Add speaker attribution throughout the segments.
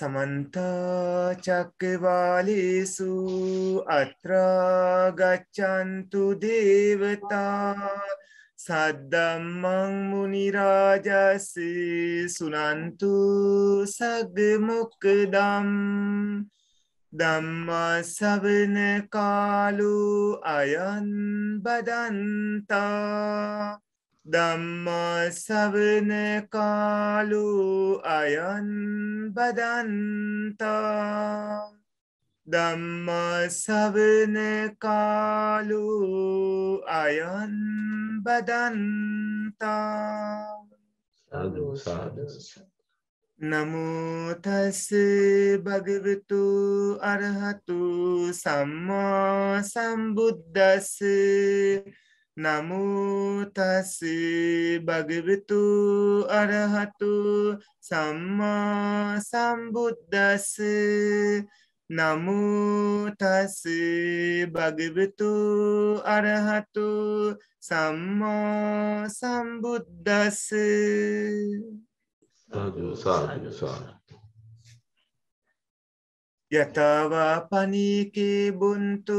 Speaker 1: සමන්තාචක්කවාලේසු අත්‍රාගච්චන්තු දේවතා සද්දම්මං මුනිරාජස සුනන්තු සගමොක්කදම් දම්මසවන කාලු අයන් බදන්තා ධම්මාසවන කාලු අයන් බදන්තා ධම්මාසවන කාලු අයන් බදන්තා නමුතස්ස භගවතු අරහතු සම්මා සම්බුද්ධස්සේ නමුතස්ස භගවිතු අරහතු සම්මා සම්බුද්දස්ස නමුතස්ස භගවිතු අරහතු සම්මා සම්බුද්දස්ස
Speaker 2: සාධ සාධ සාධ
Speaker 1: යතවා පනීකේ බුන්තු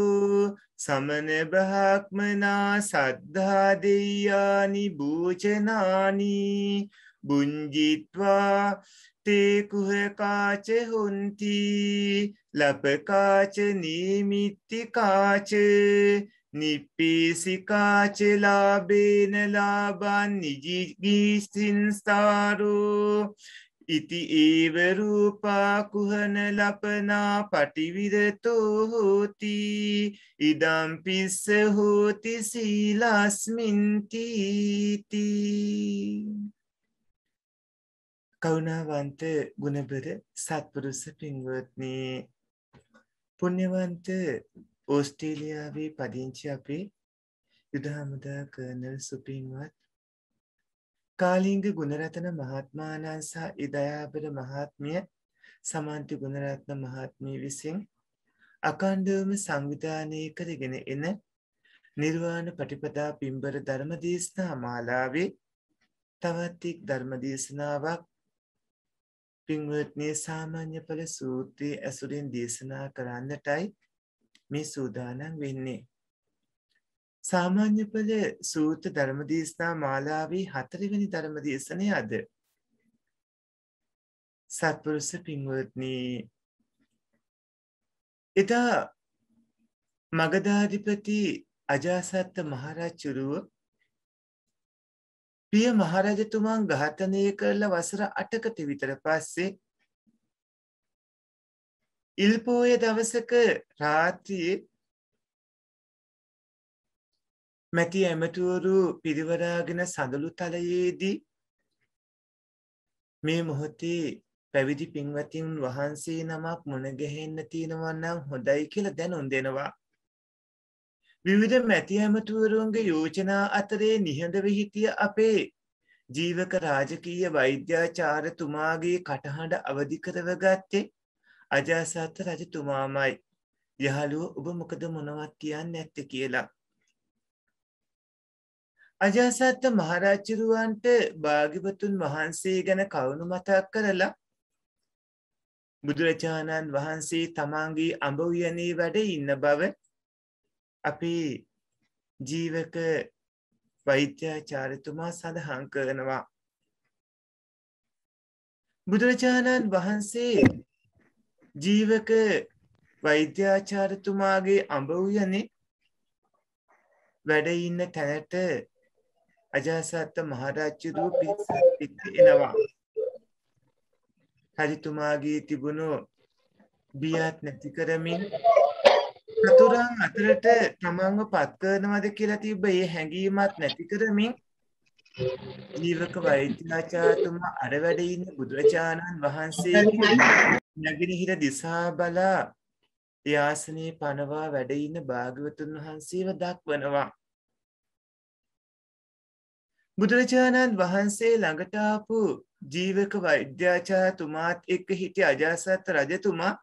Speaker 1: සමන බ්‍රහක්මනා සද්ධාදෙයානි භූජනානී බුංජිත්වා තේකුහකාච හොන්ති ලපකාච නීමිත්තිකාච නිප්පීසිකාචලාබේනලාබන් නිජිගීස්තින්ස්ථාරෝ ඉති ඒවරූපා කුහන ලපනා පටිවිරතෝහෝති ඉදම්පිස්ස හෝති සීලස්මින්තීති කවුණාවන්ත ගුණබර සත්පුරුස පින්වත්නේ පුුණ්්‍යවන්ත ඕස්ටේලියාවේ පදිංචි අපි යුදහමුදා කරනල් සුපින්වත් කාලිංග ගුණරතන මහත්මානන් සහ ඉදයාබර මහත්මිය සමන්ති ගුණරත්න මහත්මී විසින් අකණ්ඩවම සංවිධානය කරගෙන එන නිර්වාණ පටිපදා පිම්බර ධර්මදේශනා මාලාවේ තවත්තික් ධර්මදේශනාවක් පින්වත්නය සාමාන්‍ය පල සූත්‍රයේ ඇසුරෙන් දේශනා කරන්නටයි මේ සූදානන් වෙන්නේ. සාමාන්‍යඵල සූත්‍ර ධර්මදේශනා මාලාවේ හතරවෙනි ධර්මදේශනය අද සත්පුරුස පින්වත්නි එදා මගධාධිපති අජාසත්ත මහරජුරුව පිය මහරජතුමන් ඝාතනය කරලා වසර 8කට විතර පස්සේ ඉල්පෝය දවසක රාත්‍රියේ මැති ඇමතුවරු පිරිවරාගෙන සඳලු තලයේදී මේ මොහොතේ පැවිදි පින්වතින් වහන්සේ නමක් මුණගැහෙන්න තියෙනවන්නම් හොඳයි කියල දැනුන් දෙෙනවා. විවිධ මැති ඇමතුවරුන්ගේ යෝජනා අතරේ නිහඬවහිටිය අපේ ජීවක රාජකීය වෛද්‍යාචාරතුමාගේ කටහඬ අවධිකරවගත්තේ අජාසත්ත රජතුමාමයි. යහළුව ඔබ මොකද මොනවත් කියන්න ඇත්ත කියලා. අජාසත්ත මහරච්චරුවන්ට භාගිපතුන් වහන්සේ ගැන කවුණු මතක් කරලා බුදුරජාණන් වහන්සේ තමන්ගේ අඹවයනේ වැඩ ඉන්න බව අපේ ජීවක වෛද්‍යාචාරතුමා සඳහන් කරනවා. බුදුරජාණන් වහන්සේ ජීවක වෛද්‍යාචාරතුමාගේ අඹවයනේ වැඩඉන්න තැනට අජාසත්ත මහරජ්ජුරුව පිත් එනවා. හරිතුමාගේ තිබුණු බියත් නැති කරමින් සතුරන් අතරට තමන්ව පත්කරනවද කියලා තිබ ඒ හැඟීමත් නැති කරමින් ජීවක වෛද්‍යාචාතුමා අර වැඩඉන්න බුදුරජාණන් වහන්සේ නැගෙනහිර දිසා බලා යාසනයේ පනවා වැඩඉන්න භාගවතුන් වහන්සේව දක්වනවා බුදුරජාණන් වහන්සේ ළඟටාපු ජීවක වෛද්‍යාචාතුමාත් එක්ක හිටි අජාසත් රජතුමා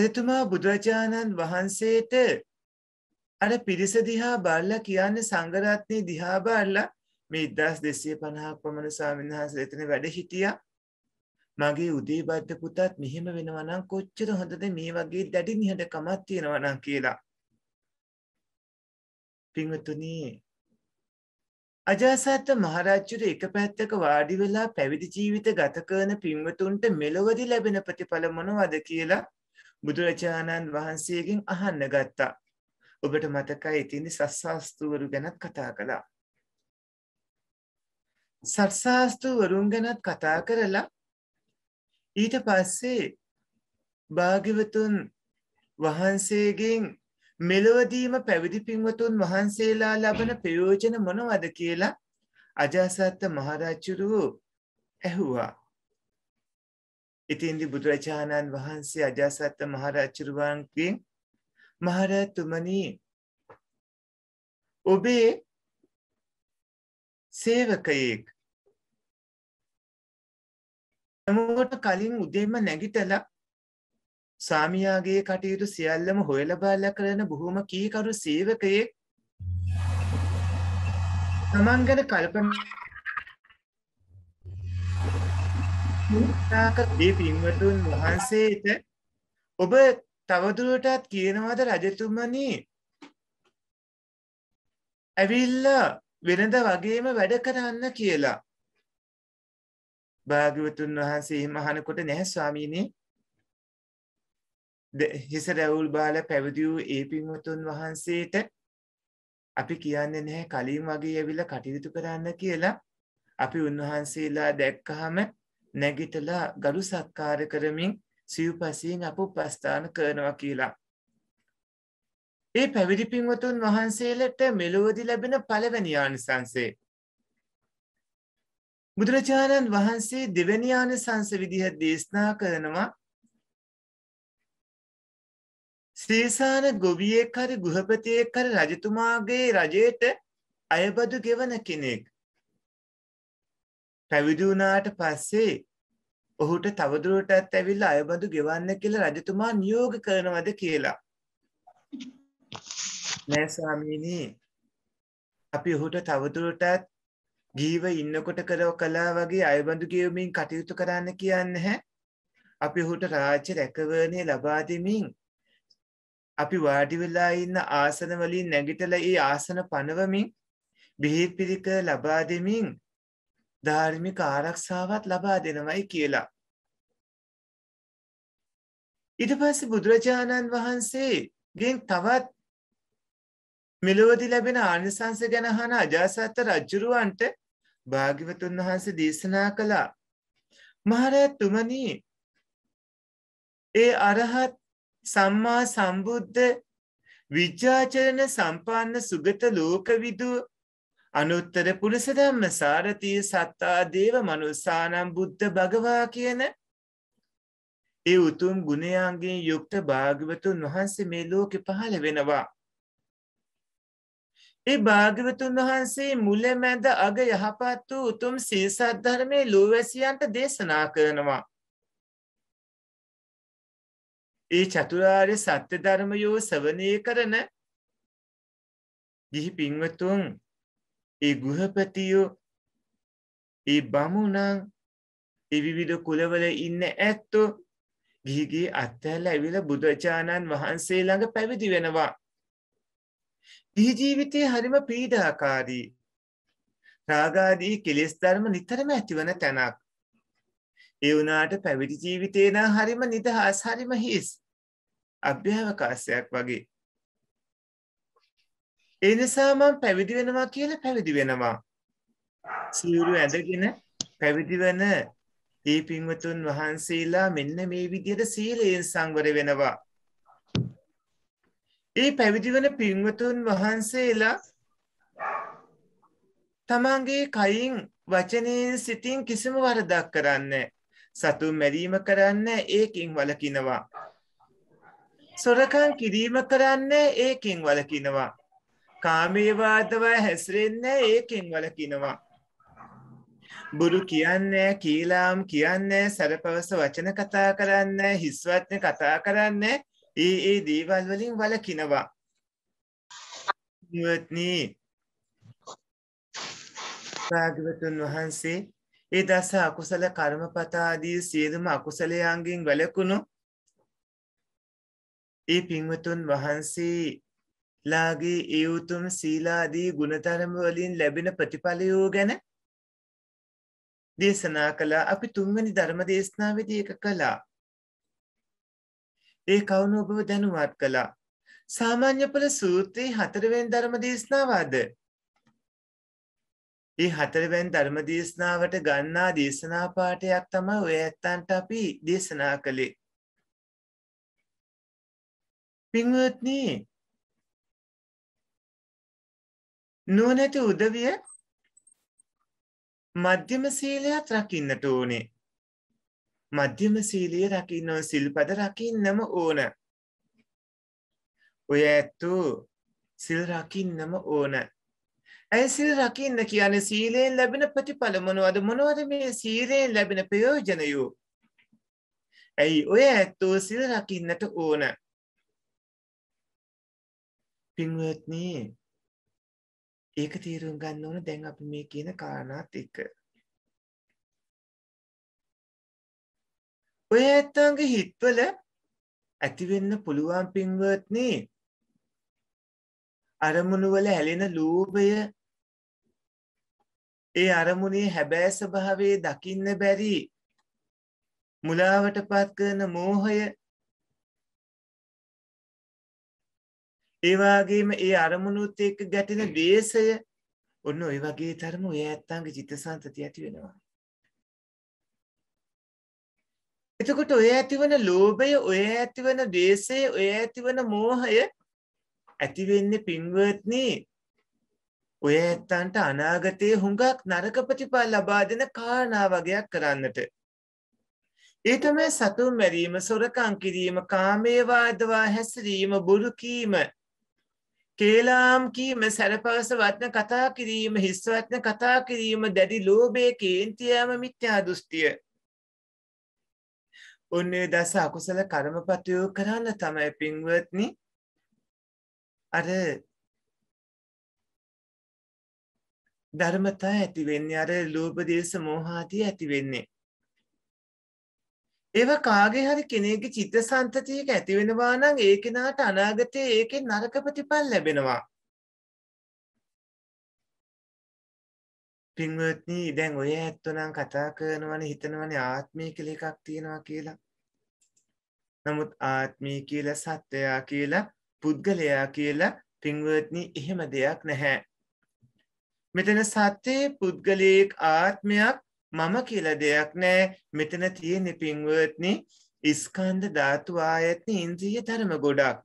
Speaker 1: රජතුමා බුදුරජාණන් වහන්සේට අර පිරිස දිහා බල්ල කියන්න සංගරත්නය දිහා බල්ල මේ දස් දෙසය පණහක් පමණ සාමින්හස එතන වැඩ හිටිය මගේ උදේ බද්ධ පුතත් මෙහෙම වෙනවනම් කොච්චර හොඳද මේ වගේ දැඩි නිහට කමත් තියෙනවනම් කියලා පිංවතුනී අජාසත්ත මහරච්චුර එක පැත්තක වාඩි වෙලා පැවිදි ජීවිත ගත කරන පින්වතුන්ට මෙලොවදි ලැබෙන ප්‍රතිඵල මොනවද කියලා බුදුරජාණන් වහන්සේගෙන් අහන්න ගත්තා. ඔබට මතකයි ඉතින්දි සස්සාස්තුවරු ගැනත් කතා කළා. සත්සාස්තුවරුන් ගැනත් කතා කරලා ඊට පස්සේ භාග්‍යවතුන් වහන්සේගෙන් මෙලොවදීම පැවිදි පින්වතුන් වහන්සේලා ලබන ප්‍රයෝජන මොනවද කියලා අජාසත්ත මහරච්චුරුව ඇහුවා. ඉතින්දි බුදුරජාණන් වහන්සේ අජාසත්ත මහරච්චුරුවන්කින් මහරතුමනී ඔබේ සේවකයෙක් නමුවට කලින් උදෙම නැගිටලා සාමියාගේ කටයුතු සියල්ලම හොයල බාල කරන බොහොම කීකරු සේවකයේ තමන් ගැන කල්පනාකදී පින්වතුන් වහන්සේට ඔබ තවදුරටත් කියනවාද රජතුමනී ඇවිල්ල වෙනද වගේම වැඩ කරන්න කියලා භාග්‍යවතුන් වහන්සේ මහනකොට නැහැ ස්වාමීනී හිස රැවුල් බාල පැවිදි වූ ඒ පින්වතුන් වහන්සේට අපි කියන්නේ නැහැ කලින් වගේ ඇවිල්ල කටයුතු කරන්න කියලා අපි උන්වහන්සේලා දැක්කහම නැගිටලා ගරු සත්කාර කරමින් සිව්පසයෙන් අප උපස්ථාන කරනවා කියලා. ඒ පැවිදි පින්වතුන් වහන්සේලට මෙලොවදි ලැබෙන පළවැනියානිසංසේ. බුදුරජාණන් වහන්සේ දෙවැනියානිසංස විදිහ දේශනා කරනවා සීසාන ගොවියෙක් හරි ගෘහපතියෙක් හරි රජතුමාගේ රජයට අයබදු ගෙවන කෙනෙක්. පැවිදිවුණාට පස්සේ ඔහුට තවදුරටත් ඇවිල්ල අයබඳු ගෙවන්න කියලා රජතුමා නියෝග කරනවද කියලා. නෑසාමීනී අපි ඔහුට තවදුරටත් ගීව ඉන්නකොට කරව කලා වගේ අයබඳු ගෙවමින් කටයුතු කරන්න කියන්න හැ. අපි ඔහුට රාජ්‍ය රැකවරණය ලබාදමින් අපි වාඩි වෙලා ඉන්න ආසන වලින් නැගිටලා ඒ ආසන පනවමින් බිහිත් පිළික ලබා දෙමින් ධාර්මික ආරක්ෂාවත් ලබා දෙනවයි කියලා. ඊට පස්සේ බුදුරජාණන් වහන්සේගෙන් තවත් මෙලොවදී ලැබෙන ආනිසංස ගැන අහන අජාසත් රජුරවන්ට භාග්‍යවතුන් වහන්සේ දේශනා කළා. මහරහත් තුමනි ඒ අරහත් සම්මා සම්බුද්ධ විජ්ජාචරණ සම්පන්න සුගත ලෝකවිදු අනුත්තර පුරුසදම්ම සාරතිය සත්තා දේව මනුස්සානම් බුද්ධ භගවා කියන ඒ උතුම් ගුණයාන්ගේ යුක්ත භාගවතුන් වහන්සේ මේ ලෝකෙ පහළ වෙනවා. ඒ භාගවතුන් වහන්සේ මුලමැද අග යහපත් වූ උතුම් සීසත්ධර්මය ලෝවැසියන්ට දේශනා කරනවා. ඒ චතුරාර්ය සත්‍ය ධර්මයෝ සවනය කරන ගිහි පින්වතුන් ඒ ගෘහපතියෝ ඒ බමුණං එවිවිධ කුලවල ඉන්න ඇත්තු ගිහිගේ අත්තැල්ල ඇවිල බුදුරජාණන් වහන්සේ ළඟ පැවිදි වෙනවා. ගිහිජීවිතය හරිම පීඩාකාරී රාගාදී කෙලෙස් ධර්ම නිතරම ඇතිවන තැනක්. ඒ වුණාට පැවිදි ජීවිතේ නම් හරිම නිදහස් හරිම හිස් අභ්‍යවකාශයක් වගේ. ඒ නිසා මම පැවිදි වෙනවා කියලා පැවිදි වෙනවා. සිවුරු ඇඳගෙන පැවිදි වෙන ඒ පින්වතුන් වහන්සේලා මෙන්න මේ විදිහට සීලයෙන් සංවර වෙනවා. ඒ පැවිදි වෙන පින්වතුන් වහන්සේලා තමන්ගේ කයින් වචනයෙන් සිතින් කිසිම වරදක් කරන්නේ සතුන් මැරීම කරන්න ඒකින් වලකිනවා. සොරකන් කිරීම කරන්න ඒකින් වලකිනවා. කාමේවාදව හැසිරෙන්න ඒකින් වලකිනවා. බුරු කියන්න කීලාම් කියන්න සැරපවස වචන කතා කරන්න හිස්වත්න කතා කරන්න ඒ ඒ දේවල්වලින් වලකිනවා. නුවත්නී භාගවතුන් වහන්සේ ඒ දස අකුසල කර්මපතාදී සියදුම අකුසලයන්ගෙන් වැලකුණු ඒ පින්වතුන් වහන්සේලාගේ ඒවුතුම් සීලාදී ගුණතරමවලින් ලැබෙන ප්‍රතිඵලයෝ ගැන දේශනා කලා අපි තුන්වැනි ධර්ම දේශනාවදියක කලා ඒ කවුණු ඔබව දැනුවත් කලා සාමාන්‍යපල සූත්‍රයේ හතරවෙන් ධර්ම දේශනාවාද ඒ හතරවැන් ධර්මදේශනාවට ගන්නා දේශනා පාටයක් තම ඔය ඇත්තන්ට අපි දේශනා කළේ. පින්වත්න නුවනැති උදවිය මධ්‍යම සීලයක් රකින්නට ඕනේ. මධ්‍යම සීලිය රකින්නෝ සිල්පද රකින්නම ඕන. ඔය ඇත්තු සිල් රකින්නම ඕන ඇයි සිල් රකින්න කියන්නේ සීලයෙන් ලැබෙන ප්‍රතිඵල මොනවද මොනවද මේ සීලයෙන් ලැබෙන ප්‍රයෝජනයෝ ඇයි ඔය ඇත්තෝ සිල් රකින්නට ඕන
Speaker 2: පින්වත්න ඒක තීරුම් ගන්න ඕන දැන් අපි මේ කියන කාරණාත් එක්ක
Speaker 3: ඔය ඇත්තන්ගේ හිත්වල
Speaker 1: ඇතිවෙන්න පුළුවන් පින්වත්නේ අරමුණු වල ඇලෙන ලෝභය ඒ අරමුණේ හැබෑ ස්වභාවයේ දකින්න බැරි මුලාවට පත් කරන මෝහය ඒවාගේම ඒ අරමුණුත් එක්ක ගැටෙන දේශය ඔන්න ඔය වගේ තරම ඔය ඇත්තන්ගේ චිත්ත සන්තති ඇති වෙනවා. එතකොට ඔය ඇතිවන ලෝභය ඔය ඇතිවන දේශය ඔය ඇතිවන මෝහය ඇති වෙන්නේ පින්වත්නි ඔය ඇත්තන්ට අනාගතයේ හුඟක් නරක ප්‍රතිඵල ලබා දෙන කාරණා වගයක් කරන්නට. ඒ තමයි සතුන් මැරීම, සොරකම් කිරීම, කාමයේ වාදවා හැසිරීම, බොරු කීම, කේලාම් කීම, සැරපවස වත්න කතා කිරීම, හිස් වත්න කතා කිරීම, දැඩි ලෝභයේ කේන්තියම මිත්‍යා දෘෂ්ටිය. ඔන්නේ දස අකුසල කර්මපතය කරන්න තමයි පින්වත්නි අර ධර්මතා ඇති වෙන්නේ අර ලෝපදේශ මෝහාදී ඇති වෙන්නේ. ඒව කාගේ හරි කෙනෙගේ චිත්ත සන්තතියක ඇති වෙනවා නම් ඒ කෙනාට අනාගතය ඒකෙන් නරක ප්‍රතිඵල් ලැබෙනවා. පින්වත්නී දැන් ඔය ඇත්වනම් කතා කරනවන හිතනවන ආත්මය කළ එකක් තියෙනවා කියලා. නමුත් ආත්මී කියල සත්වයා කියලා පුද්ගලයා කියලා පින්වත්නි එහෙම දෙයක් නැහැ. මෙතන සත්‍යයේ පුද්ගලයෙක් ආත්මයක් මම කියල දෙයක් නෑ මෙතන තියෙනෙ පින්වත්නි ඉස්කන්ද ධාතු ආයත්න ඉන්ද්‍රීය ධර්ම ගොඩක්.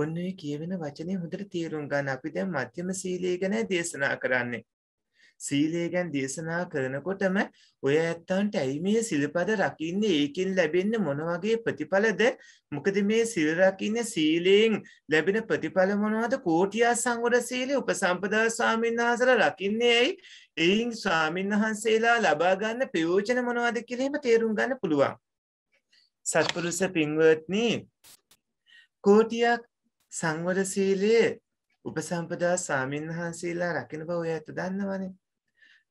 Speaker 1: ඔන්න කියවෙන වචනය හොඳට තේරුම් ගන්න අපි දැ මධ්‍යම සීලේ ගැන දේශනා කරන්නේ. සීලය ගැන දේශනා කරනකොටම ඔය ඇත්තන්ට ඇයි මේ සිල්පද රකින්නේ ඒකෙන් ලැබෙන්න මොන වගේ ප්‍රතිඵලද මොකද මේ සිල් රකින්න සීලයෙන් ලැබෙන ප්‍රතිඵල මොනවද කෝටියා සංවර සීලය උපසම්පදා ස්වාමීන් වහන්සේලා රකින්නේ ඇයි එයින් ස්වාමීන් වහන්සේලා ලබා ගන්න ප්‍රයෝජන මොනවද කියලා තේරුම් ගන්න පුළුවන් සත්පුරුෂ පින්වත්නි කෝටියක් සංවර සීලයේ උපසම්පදා ස්වාමීන් වහන්සේලා රකින බව ඔය ඇත්ත දන්නවනේ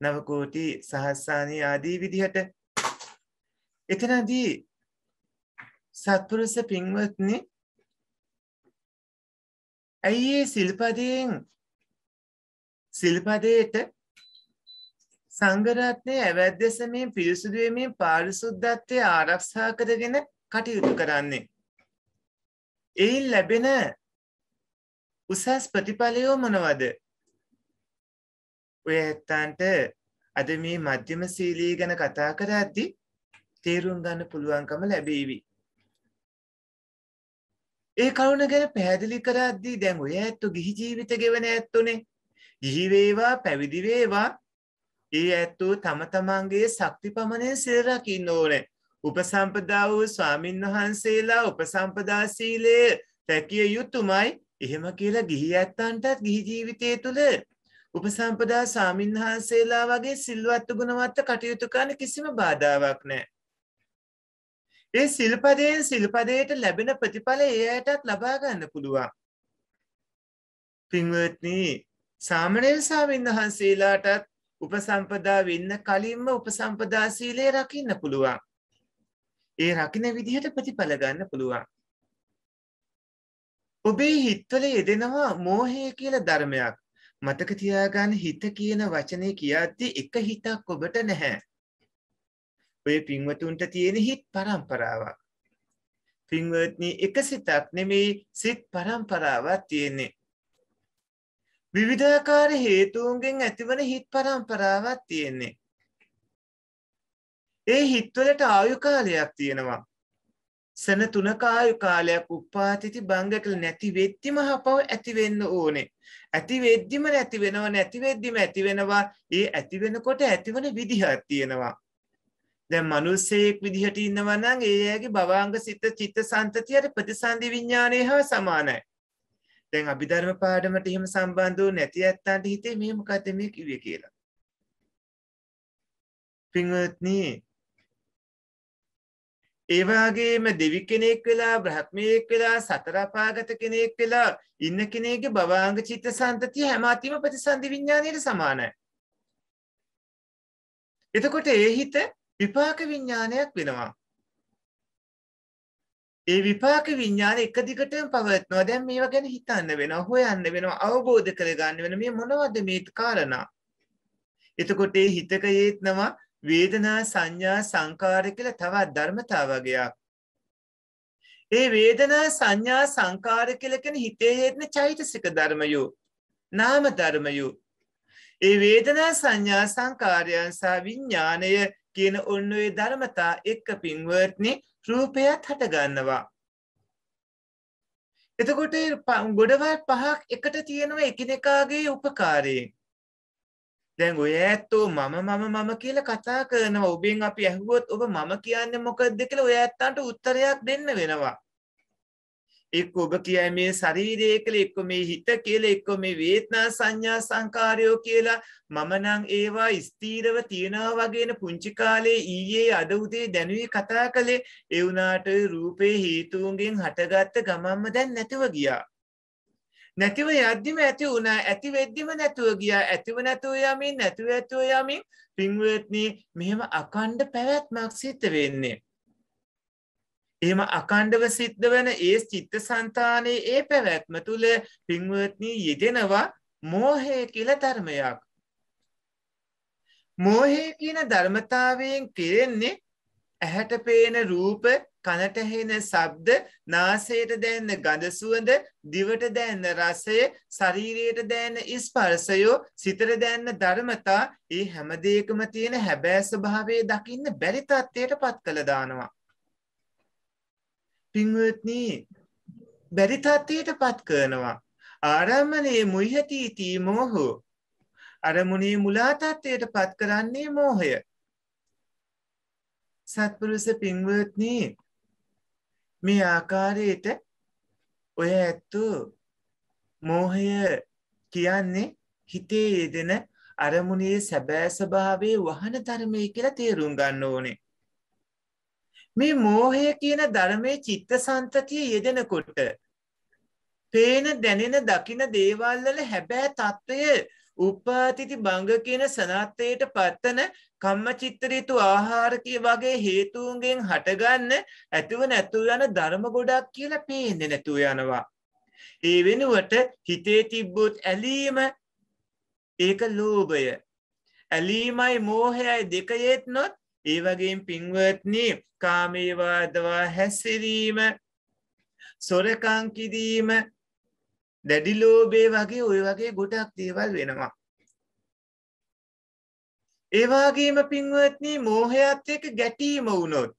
Speaker 1: නවකෝටි සහස්සානය ආදී විදිහට එතනදී සත්පුරුස පින්වත්නි ඇයි ඒ සිල්පදයෙන් සිල්පදයට සංගරත්නය ඇවැද්‍යසමින් පිරිසුදුවමින් පාරිසුද්ධත්වය ආරක්ෂා කරගෙන කටයුතු කරන්නේ. එයින් ලැබෙන උසස් ප්‍රතිඵලයෝ මොනවද ඔය ඇත්තන්ට අද මේ මධ්‍යම සීලී ගැන කතා කර ඇද්දි තේරුම් ගන්න පුළුවන්කම ලැබේවි. ඒ කරුණ ගැන පැහැදිලි කර අද්දී දැන් ඔය ඇත්තු ගිහි ජීවිත ගෙවන ඇත්තුනේ ගිහිවේවා පැවිදිවේවා ඒ ඇත්තු තම තමන්ගේ සක්ති පමණය සිරරකින්න ඕනෑ. උපසම්පදා වූ ස්වාමීන් වහන්සේලා උපසම්පදා සීලය රැකිය යුතුමයි එහෙම කියලා ගිහි ඇත්තන්ටත් ගිහි ජීවිතය තුළ උපසම්පදා සාමින්හන්සේලා වගේ සිල්වත්තු ගුණවත්ත කටයුතු කරන කිසිම බාධාවක් නෑ. ඒ සිල්පදයෙන් සිල්පදයට ලැබෙන ප්‍රතිඵල ඒ අයටත් ලබාගන්න පුළුවන්. පින්වත්නී සාමනයෙන් සාමින්වහන්සේලාටත් උපසම්පදා වෙන්න කලින්ම උපසම්පදා සීලය රකින්න පුළුවන්. ඒ රකින විදිහට ප්‍රතිඵල ගන්න පුළුවන්. ඔබේ හිත්වල යෙදෙනවා මෝහය කියල ධර්මයක් මතක තියාගන්න හිත කියන වචනය කියද්දි එක හිතක් ඔබට නැහැ. ඔය පින්වතුන්ට තියෙන හිත් පරම්පරාවක්. පින්වත්නි එක සිතක් නෙමෙයි සිත් පරම්පරාවක් තියෙන්නේ. විවිධාකාර හේතුන්ගෙන් ඇතිවන හිත් පරම්පරාවක් තියෙන්නේ. ඒ හිත්වලට ආයු කාලයක් තියෙනවා. සන තුනක ආයු කාලයක් උපාතිති බංගකල නැති වෙත්තිම හපව ඇති වෙන්න ඕනේ. ඇති වෙද්දිම නැති වෙනව නැති වෙද්දිම ඇති වෙනවා ඒ ඇති වෙනකොට ඇතිවන විදිහක් තියෙනවා දැන් මිනිස්සෙක් විදිහට ඉන්නවා නම් ඒ ඇගේ භවාංග සිත චිත්ත සංතතියට ප්‍රතිසන්දි විඥානය හා සමානයි දැන් අභිධර්ම පාඩමට එහෙම සම්බන්ධ වූ නැති ඇත්තන්ට හිතේ මේ මොකද්ද මේ කිව්වේ කියලා පින්වත්නි ඒවාගේම දෙවි කෙනෙක් වෙලා බ්‍රහ්මයෙක් වෙලා සතරපාගත කෙනෙක් වෙලා ඉන්න කෙනෙගේ බවාංග චිත්ත සන්තතිය හැමතිම ප්‍රතිසන්ධි විඤ්ඥානයට සමානයි. එතකොට ඒ හිත විපාක විඤ්ඥානයක් වෙනවා. ඒ විපාක විඤ්ඥාන එක දිගටම පවත්නවා දැන් මේ ගැන හිතන්න වෙන හොයන්න වෙනවා අවබෝධ කරගන්න වෙන මේ මොනවද මේත් කාරණා. එතකොට ඒ හිතක ඒත්නවා වේදනා සංඥා සංකාර කියලා තවත් ධර්මතා වගයක්. ඒ වේදනා සංඥා සංකාර කලකෙන හිතේ හේත්න චෛතසික ධර්මයු නාම ධර්මයු. ඒ වේදනා සංඥා සංකාරයන් සහ විඤ්ඥානය කියන ඔන්නුවේ ධර්මතා එක්ක පින්වර්ත්නි රූපයත් හටගන්නවා. එතකොට ගොඩවල් පහක් එකට තියෙනවා එකිනෙකාගේ උපකාරයෙන්. දැන් ඔය ඇත්තෝ මම මම මම කියලා කතා කරනවා ඔබෙන් අපි ඇහුවොත් ඔබ මම කියන්නේ මොකක්ද කියලා ඔය ඇත්තන්ට උත්තරයක් දෙන්න වෙනවා එක් ඔබ කියයි මේ ශරීරය කියලා එක්ක මේ හිත කියලා එක්ක මේ වේදනා සංඥා සංකාරයෝ කියලා මම නම් ඒවා ස්ථීරව තියනවා වගේන පුංචි කාලේ ඊයේ අද උදේ දැනුවේ කතා කළේ ඒ වුණාට රූපේ හේතුන්ගෙන් හටගත්ත ගමම්ම දැන් නැතුව ගියා නැතිව යද්දිම ඇති වුණා ඇති වෙද්දිම නැතුව ගියා ඇතිව නැතුව යමින් නැතුව ඇතුව යමින් පින්වත්නි මෙහෙම අකණ්ඩ පැවැත්මක් සිද්ධ වෙන්නේ. එහෙම අකණ්ඩව සිද්ධ වෙන ඒ චිත්ත සන්තානයේ ඒ පැවැත්ම තුළ පින්වත්නි යෙදෙනවා මෝහය කියල ධර්මයක්. මෝහය කියන ධර්මතාවයෙන් කෙරෙන්නේ ඇහැට පේන රූප කනට හෙන ශබ්ද නාසයට දැන්න ගඳ සුවඳ දිවට දැන්න රසය ශරීරයට දැන්න ස්පර්ශයෝ සිතට දැන්න ධර්මතා ඒ හැම දෙයකම තියෙන හැබෑ ස්වභාවය දකින්න බැරි තත්ත්වයට පත් කළ දානවා පින්වත්නි බැරි තත්ත්වයට පත් කරනවා ආරම්මණයේ මුයිහටීතී මෝහු අරමුණේ මුලා තත්ත්වයට පත් කරන්නේ මෝහය සත්පුරුෂ පින්වත්නි මේ ආකාරයට ඔය ඇත්තු මෝහය කියන්නේ හිතේ යෙදෙන අරමුණේ සැබෑ ස්වභාවේ වහන ධර්මය කියලා තේරුම් ගන්න ඕනේ. මේ මෝහය කියන ධර්මයේ චිත්ත සන්තතිය යෙදෙනකොට පේන දැනෙන දකින දේවල් වල හැබෑ తত্ত্বය උපාතිති බංග කියන සනාතයට පත්තන කම්මචිත්තරයුතු ආහාරකය වගේ හේතුවන්ගෙන් හටගන්න ඇතිව නැතුව යන ධර්ම ගොඩක් කියලා පේන්න නැතුව යනවා. ඒ වෙනුවට හිතේ තිබ්බොත් ඇලීම ඒක ලෝභය. ඇලීමයි මෝහයයි දෙකයෙත් නොත් ඒ වගේම පින්වත්නී කාමේවාදවා හැසිරීම සොරකංකිදීම දැඩිලෝබේ වගේ ඔය වගේ ගොඩක් දේවල් වෙනවා. ඒවාගේම පින්වත්නී මෝහයත් එක ගැටීම වුණොත්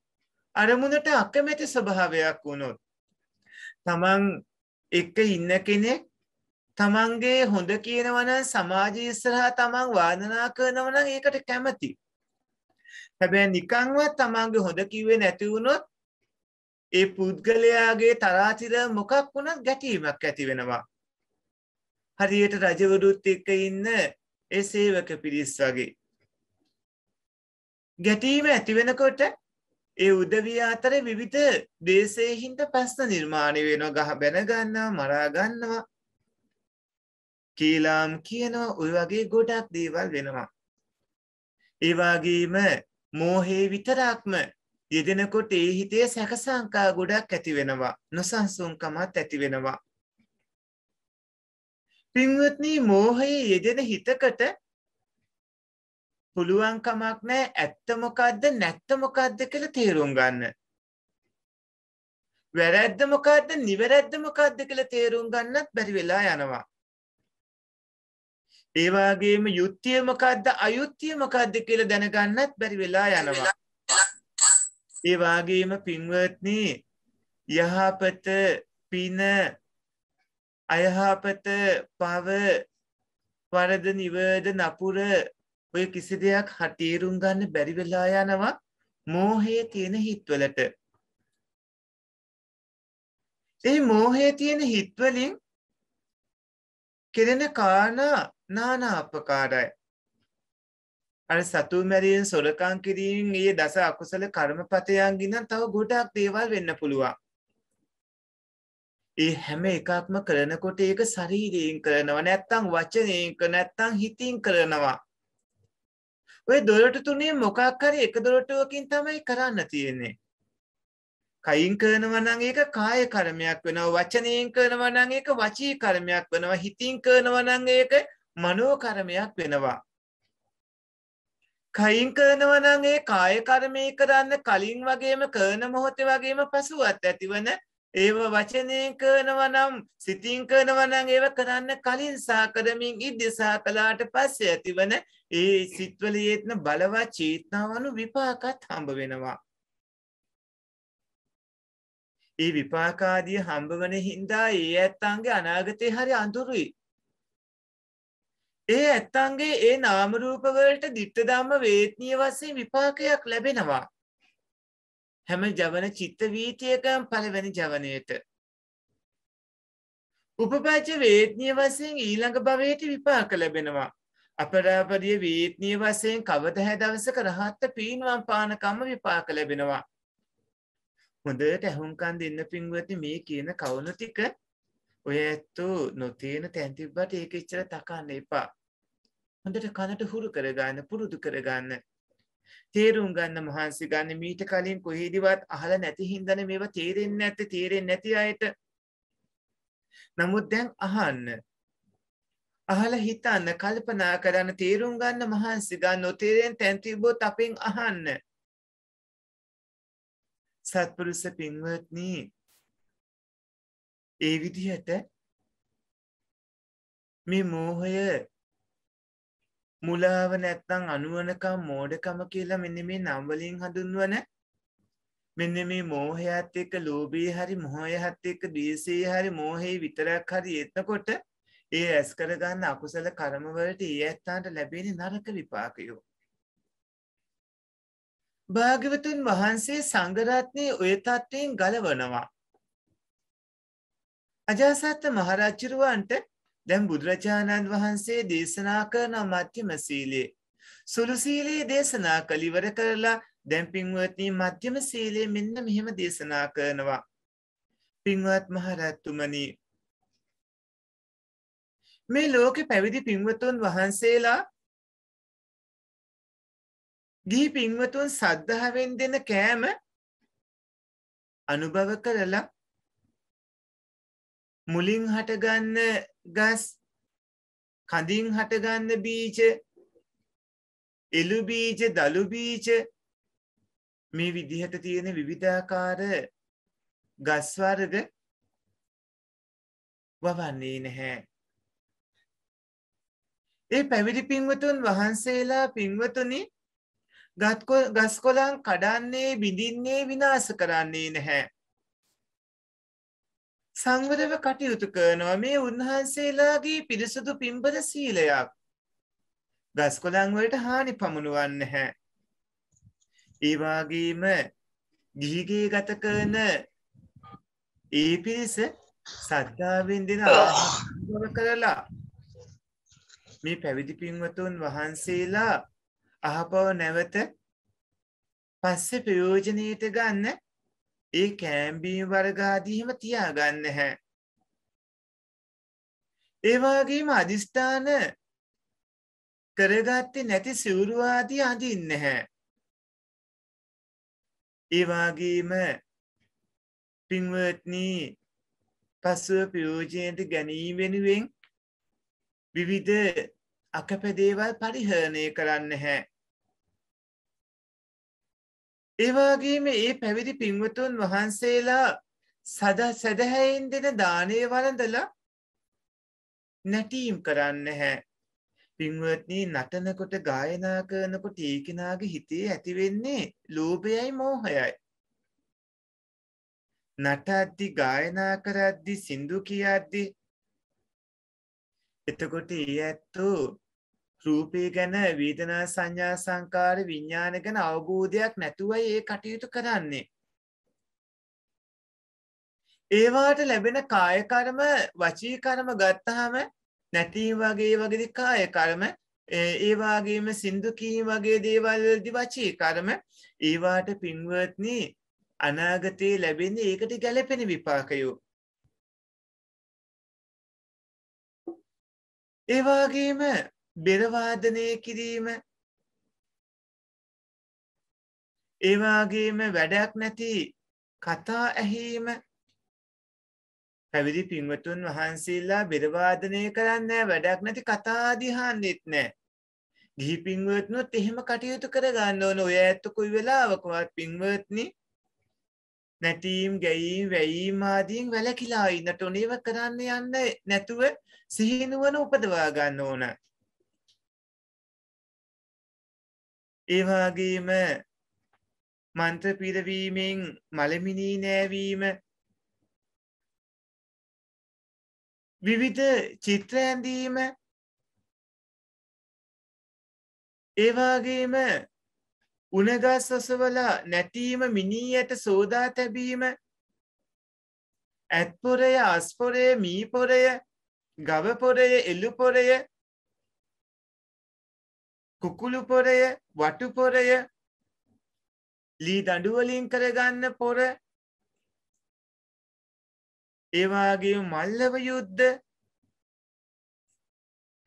Speaker 1: අරමුණට අකමැති ස්වභාවයක් වුණොත් තමන් එක ඉන්න කෙනෙක් තමන්ගේ හොඳ කියනවනම් සමාජීස්සරහා තමන් වාදනා කරනවනම් ඒකට කැමති හැබැ නිකංවත් තමන්ගේ හොඳ කිවේ නැතිවුණොත් ඒ පුද්ගලයාගේ තරාතිර මොකක් වුණත් ගැටීමක් ඇති වෙනවා හරියට රජවරුත් එක්ක ඉන්න ඒ සේවක පිරිස් වගේ ගැටීම ඇතිවෙනකොට ඒ උදවිය අතර විවිධ දේශයහින්ට පැස්ස නිර්මාණය වෙනවා ගහ බැනගන්නවා මරාගන්නවා කීලාම් කියනවා ඔය වගේ ගොඩක් දේවල් වෙනවා. ඒවාගේම මෝහේ විතරක්ම යෙදෙනකොට ඒ හිතේ සැකසංකා ගොඩක් ඇති වෙනවා නොසංසුන්කමත් ඇති වෙනවා. පින්වත්නී මෝහයේ යෙදෙන හිතකට පුළුවන් කමක් නැහැ ඇත්ත මොකද්ද නැත්ත මොකද්ද කියලා තේරුම් ගන්න. වැරද්ද මොකද්ද නිවැරද්ද මොකද්ද කියලා තේරුම් ගන්නත් බැරි වෙලා යනවා. ඒ වගේම යුක්තිය මොකද්ද අයුක්තිය මොකද්ද කියලා දැනගන්නත් බැරි වෙලා යනවා. ඒ වගේම පින්වත්නි යහපත පින අයහපත පව වරද නිවද නපුර ඔය කිසි දෙයක් හටේරුම් ගන්න බැරි වෙලා යනවා මෝහයේ තියෙන හිත්වලට. ඒ මෝහයේ තියෙන හිත්වලින් කෙරෙන කාරණා නානා අපකාරයි. අර සතු මැරීෙන් සොරකං කිරීමෙන් ඒ දස අකුසල කර්මපතයන්ගින්න තව ගොඩක් දේවල් වෙන්න පුළුවන්. ඒ හැම එකක්ම කරනකොට ඒක සරීරයෙන් කරනව නැත්තං වචනයෙන් නැත්තං හිතින් කරනවා. ඔය දොරට තුනේ මොකක් හරි එක දොරටුවකින් තමයි කරන්න තියෙන්නේ. කයින් කරනවා නම් ඒක කාය කර්මයක් වෙනවා වචනයෙන් කරනවා නම් ඒක වචී කර්මයක් වෙනවා හිතින් කරනවා නම් ඒක මනෝ කර්මයක් වෙනවා. කයින් කරනවා නම් ඒ කාය කර්මය කරන්න කලින් වගේම කරන මොහොතේ වගේම පසුවත් ඇතිවන ඒව වචනය කරනවනම් සිතින් කරනවනං ඒව කරන්න කලින් සාකරමින් ඉදිසා කලාට පස්සේ ඇතිවන ඒ සිත්වල ඒත්න බලවත් චේතනාවනු විපාකත් හම්බ වෙනවා. ඒ විපාකාදිය හම්බ වන හින්දා ඒ ඇත්තන්ගේ අනාගතය හරි අඳුරුයි. ඒ ඇත්තන්ගේ ඒ නාමරූපවලට දිට්ටදම්ම වේත්නය වසේ විපාකයක් ලැබෙනවා. හැම ජවන චිත්ත වීතියකම් පළවැනි ජවනයට. උපපාච වේත්නිය වසයෙන් ඊළඟ භවයට විපාක ලැබෙනවා. අපරාපරිය වේත්නිය වසයෙන් කවද හැදවසක රහත්ත පීන්වාම් පානකම්ම විපාක ලැබෙනවා. හොඳට ඇහුන්කන් දෙන්න පින්වති මේ කියන කවුණු ටික ඔය ඇත්තු නොතියන තැන්තිබ්බට ඒක ඉච්චර තකන්න එපා. හොඳට කනට හුරු කරගන්න පුරුදු කරගන්න තේරුම් ගන්න මහන්සි ගන්න මීට කලින් කොහේදිවත් අහල නැති හින්දන මේවා තේරෙන් ඇත තේරෙන් නැති අයට නමුත් දැන් අහන්න අහල හිතන්න කල්පනා කරන්න තේරුම් ගන්න මහන්සි ගන්න නොතේරෙන් තැන්තිබොත් අපෙන් අහන්න සත්පුරුස පින්වත්නී ඒ විදිහට මේ මෝහය මුලාව නැත්තං අනුවනකම් මෝඩකම කියලා මෙන්න මේ නම්වලින් හඳුන්වන මෙන්න මේ මෝහයත් එක්ක ලෝබී හරි මොහොයහත් එක්ක දේශයේ හරි මෝහෙහි විතරක් හරි එත්නකොට ඒ ඇස් කරගන්න අකුසල කරමවලට ඒ ඇත්තාන්ට ලැබෙන නරක විපාකයෝ. භාගවතුන් වහන්සේ සංගරත්නය ඔය තත්ත්වයෙන් ගලවනවා. අජාසත්ත මහරච්චිරුවන්ට දැන් බුදුරජාණන් වහන්සේ දේශනා කරන මධ්‍යම සීලේ. සුළු සීලයේ දේශනා කළිවර කරලා දැන් පින්වත්නී මධ්‍යම සීලේ මෙන්න මෙහෙම දේශනා කරනවා. පින්වත් මහරැත්තුමනී. මේ ලෝකෙ
Speaker 3: පැවිදි පින්වතුන් වහන්සේලා ගිහි පින්වතුන්
Speaker 1: සද්ධාවෙන් දෙන කෑම අනුභව කරලා මුලින් හටගන්න ගස් කඳින් හටගන්න බීජ එළු බීජ දළු බීජ මේ විදිහට තියෙන විවිධාකාර ගස්වර්ග වවන්නේ නැහැ. ඒ පැවිදි පින්වතුන් වහන්සේලා පින්වතුනි ගස්කොලන් කඩන්නේ බිඳින්නේ විනාස කරන්නේ නැහැ. සංවරව කටයුතු කරනවා මේ උන්වහන්සේලාගේ පිරිසුදු පින්බර සීලයක් ගස්කොළන්වලට හානි පමුණුවන්න හැ. ඒවාගේම ගිහිගේ ගත කරන ඒ පිරිස සද්ධාවෙන් දෙෙන කරලා මේ පැවිදි පින්වතුන් වහන්සේලා අහපව නැවත පස්සෙ ප්‍රයෝජනයට ගන්න ඒ කෑම්බීම් වර්ගාදීම තියාගන්න හැ. ඒවාගේම අධිස්ථාන කරගත්තේ නැති සිවුරුවාදී අඳින්න හැ. ඒවාගේම පින්වත්නී පස්සුව ප්‍රයෝජනයට ගැනීමෙනුවෙන් විවිධ අකපදේවල් පරිහරණය කරන්න හැ. ඒවාගේම ඒ පැවිදි පින්වතුන් වහන්සේලා සද සැදහැයින් දෙන දානය වලඳලා නැටීම් කරන්න හැ. පින්වත්නී නටනකොට ගායනා කරනකොට ඒකෙනගේ හිතේ ඇතිවෙන්නේ ලෝභයයි මෝහයයි. නටද්දි ගායනා කරද්දි සිින්දු කියද්දි එතකොට ඒ ඇත්තු රූපය ගැන වේදනා සංඥා සංකාර විඤ්ඥාන ගැන අවබෝධයක් නැතුවයි ඒ කටයුතු කරන්නේ. ඒවාට ලැබෙන කායකරම වචීකරම ගත්තහම නැතිී වගේ වගේදි කායකරම ඒවාගේම සින්දුකී වගේ දේවල්දි වචී කරම ඒවාට පින්වත්නී අනාගතයේ ලැබෙන්නේ ඒකට ගැලපෙන විපාකයෝ. ඒවාගේම බෙරවාදනය කිරීම ඒවාගේම වැඩක් නැති කතා ඇහීම පැවිදි පින්වතුන් වහන්සේල්ලා බෙරවාදනය කරන්න වැඩක් නැති කතාදිහාන්නෙත් නෑ ගිහි පින්වත්නොත් එහෙම කටයුතු කරගන්න ඕන ඔය ඇත්තකුයි වෙලාවකවත් පින්වත්නි නැටීම් ගැයීම් වැයීම් ආදීන් වැලකිලා ඉන්නට ඕනේව කරන්න යන්න නැතුව සිහිනුවන උපදවා ගන්න ඕන ඒවාගේම මන්ත්‍ර පිරවීමෙන් මළමිනී නෑවීම විවිධ චිත්‍ර ඇඳීම
Speaker 3: ඒවාගේම
Speaker 1: උනගස් සොසවලා නැටීම මිනී ඇට සෝදා තැබීම ඇත්පොරය අස්පොරය මීපොරය ගවපොරය එල්ලුපොරය කුකුළු පොරය වටු පොරය
Speaker 3: ලී දඩුවලින් කරගන්න පොර
Speaker 1: ඒවාගේ මල්ලව යුද්ධ